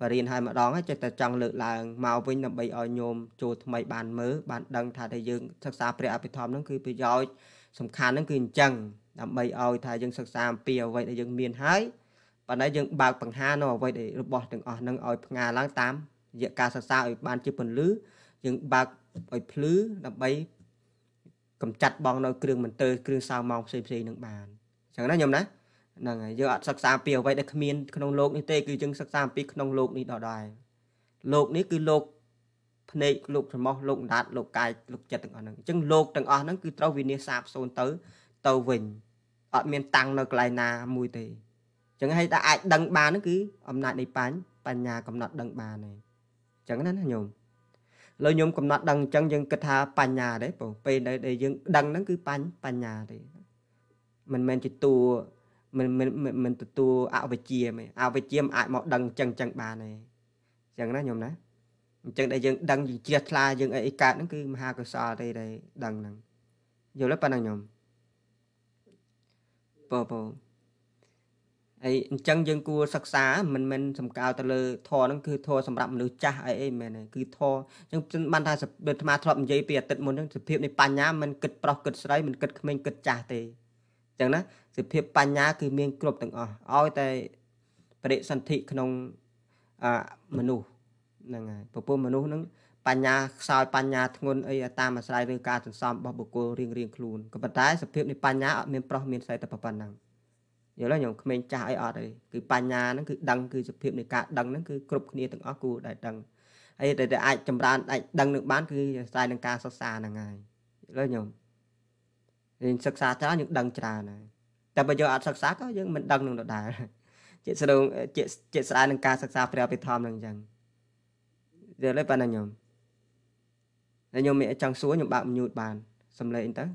Speaker 1: បរិញ្ញហើយម្ដងហើយចិត្តតែចង់លើកឡើងមកវិញដើម្បីឲ្យញោមចូលថ្មីបានមើលបានដឹងថាតែយើងសិក្សាព្រះអភិធម្មហ្នឹងគឺប្រយោជន៍សំខាន់ហ្នឹងគឺអញ្ចឹងដើម្បីឲ្យថាយើងសិក្សាអំពីអ្វីដែលយើងមានហើយប៉ុន្តែយើងបើកបង្ហាញនៅអ្វីដែលរបស់ទាំងអស់ហ្នឹងឲ្យផ្ងាឡើងតាមយៈការសិក្សាឲ្យបានជាពន្លឺយើងបើកឲ្យភ្លឺដើម្បីកំចាត់បងនៅគ្រឿងមន្ទិលគ្រឿងសៅម៉ងផ្សេងផ្សេងនឹងបានអញ្ចឹងណាខ្ញុំណាហ្នឹងហើយយើងអត់សិក្សាពីអ្វីដែលគ្មានក្នុងโลกនេះទេ គឺយើងសិក្សាអំពីក្នុងโลกនេះដដែលโลกនេះគឺโลกភ្នែកលោកច្រមុះលោកដាតលោកកាយលោកចិត្តទាំងអស់ហ្នឹងអញ្ចឹងលោកទាំងអស់ហ្នឹងគឺត្រូវវិនិច្ឆ័យសូន្យទៅទៅវិញអត់មាន តាំងនៅកន្លែងណាមួយទេអញ្ចឹងហើយតែអាចដឹងបានគឺ អំណាចនៃបញ្ញាកំណត់ដឹងបានទេចឹងណាណាញោមឥឡូវញោមកំណត់ដឹងអញ្ចឹងយើងគិតថាបញ្ញាទេបងពេលដែលយើងដឹងហ្នឹងគឺបញ្ញបញ្ញាទេមិនមែនជាតួមិនមិនមិនទទួលអវិជ្ជាទេអវិជ្ជាមិនអាចមក ដឹងអញ្ចឹងអញ្ចឹងបានទេអញ្ចឹងណាញោមណាអញ្ចឹងដែលយើងដឹងយើងជ្រះថ្លាយើងអីកើតហ្នឹងគឺមហាកុសលទេដែលដឹងហ្នឹងយល់ទេប៉ណ្ណឹងញោមបងបងហើយអញ្ចឹងយើងគួរសិក្សាមិនមែនសំកៅទៅលើធរហ្នឹងគឺធរសម្រាប់មនុស្សចាស់អីអីមែនគឺធរអញ្ចឹងបានថាដូចអាត្មាធ្លាប់និយាយពីអាទិត្យមុនហ្នឹងសភាពនៃបញ្ញាមិនគិតប្រុសគិតស្រីមិនគិតក្មេងគិតចាស់ទេអញ្ចឹងណា សភាពបញ្ញា គឺមានគ្រប់ទាំងអស់ឲ្យតែបរិសន្ធិក្នុងអមនុស្សហ្នឹងហើយពពុះមនុស្សហ្នឹងបញ្ញាខ្សោយបញ្ញាធ្ងន់អីតាមអាស្រ័យឬការសន្សំរបស់បុគ្គលរៀងៗខ្លួនក៏ប៉ុន្តែសភាពនៃបញ្ញាអត់មានប្រុសមានស្រីតែប៉ុណ្ណឹងយល់ហើយខ្ញុំក្មេងចាស់អីអត់ទេគឺបញ្ញាហ្នឹងគឺដឹងគឺសភាពនៃការដឹងហ្នឹងគឺគ្រប់គ្នាទាំងអស់គួរដែលដឹងហើយតែតែអាចចម្រើនអាចដឹងនឹងបានគឺស្ដាយនឹងការសិក្សាហ្នឹងហើយយល់ហើយខ្ញុំយើងសិក្សាច្រើនយើងដឹងច្រើនហើយតែបើយើងអត់សិក្សាក៏យើងមិនដឹងនឹងដដែលជាស្ដងជាជាស្ដាយនឹងការសិក្សាព្រះពិធមហ្នឹងអញ្ចឹងយល់ហើយប៉ណ្ណាខ្ញុំតែខ្ញុំមានចង់សួរខ្ញុំបើក mute បានសំឡេងទៅ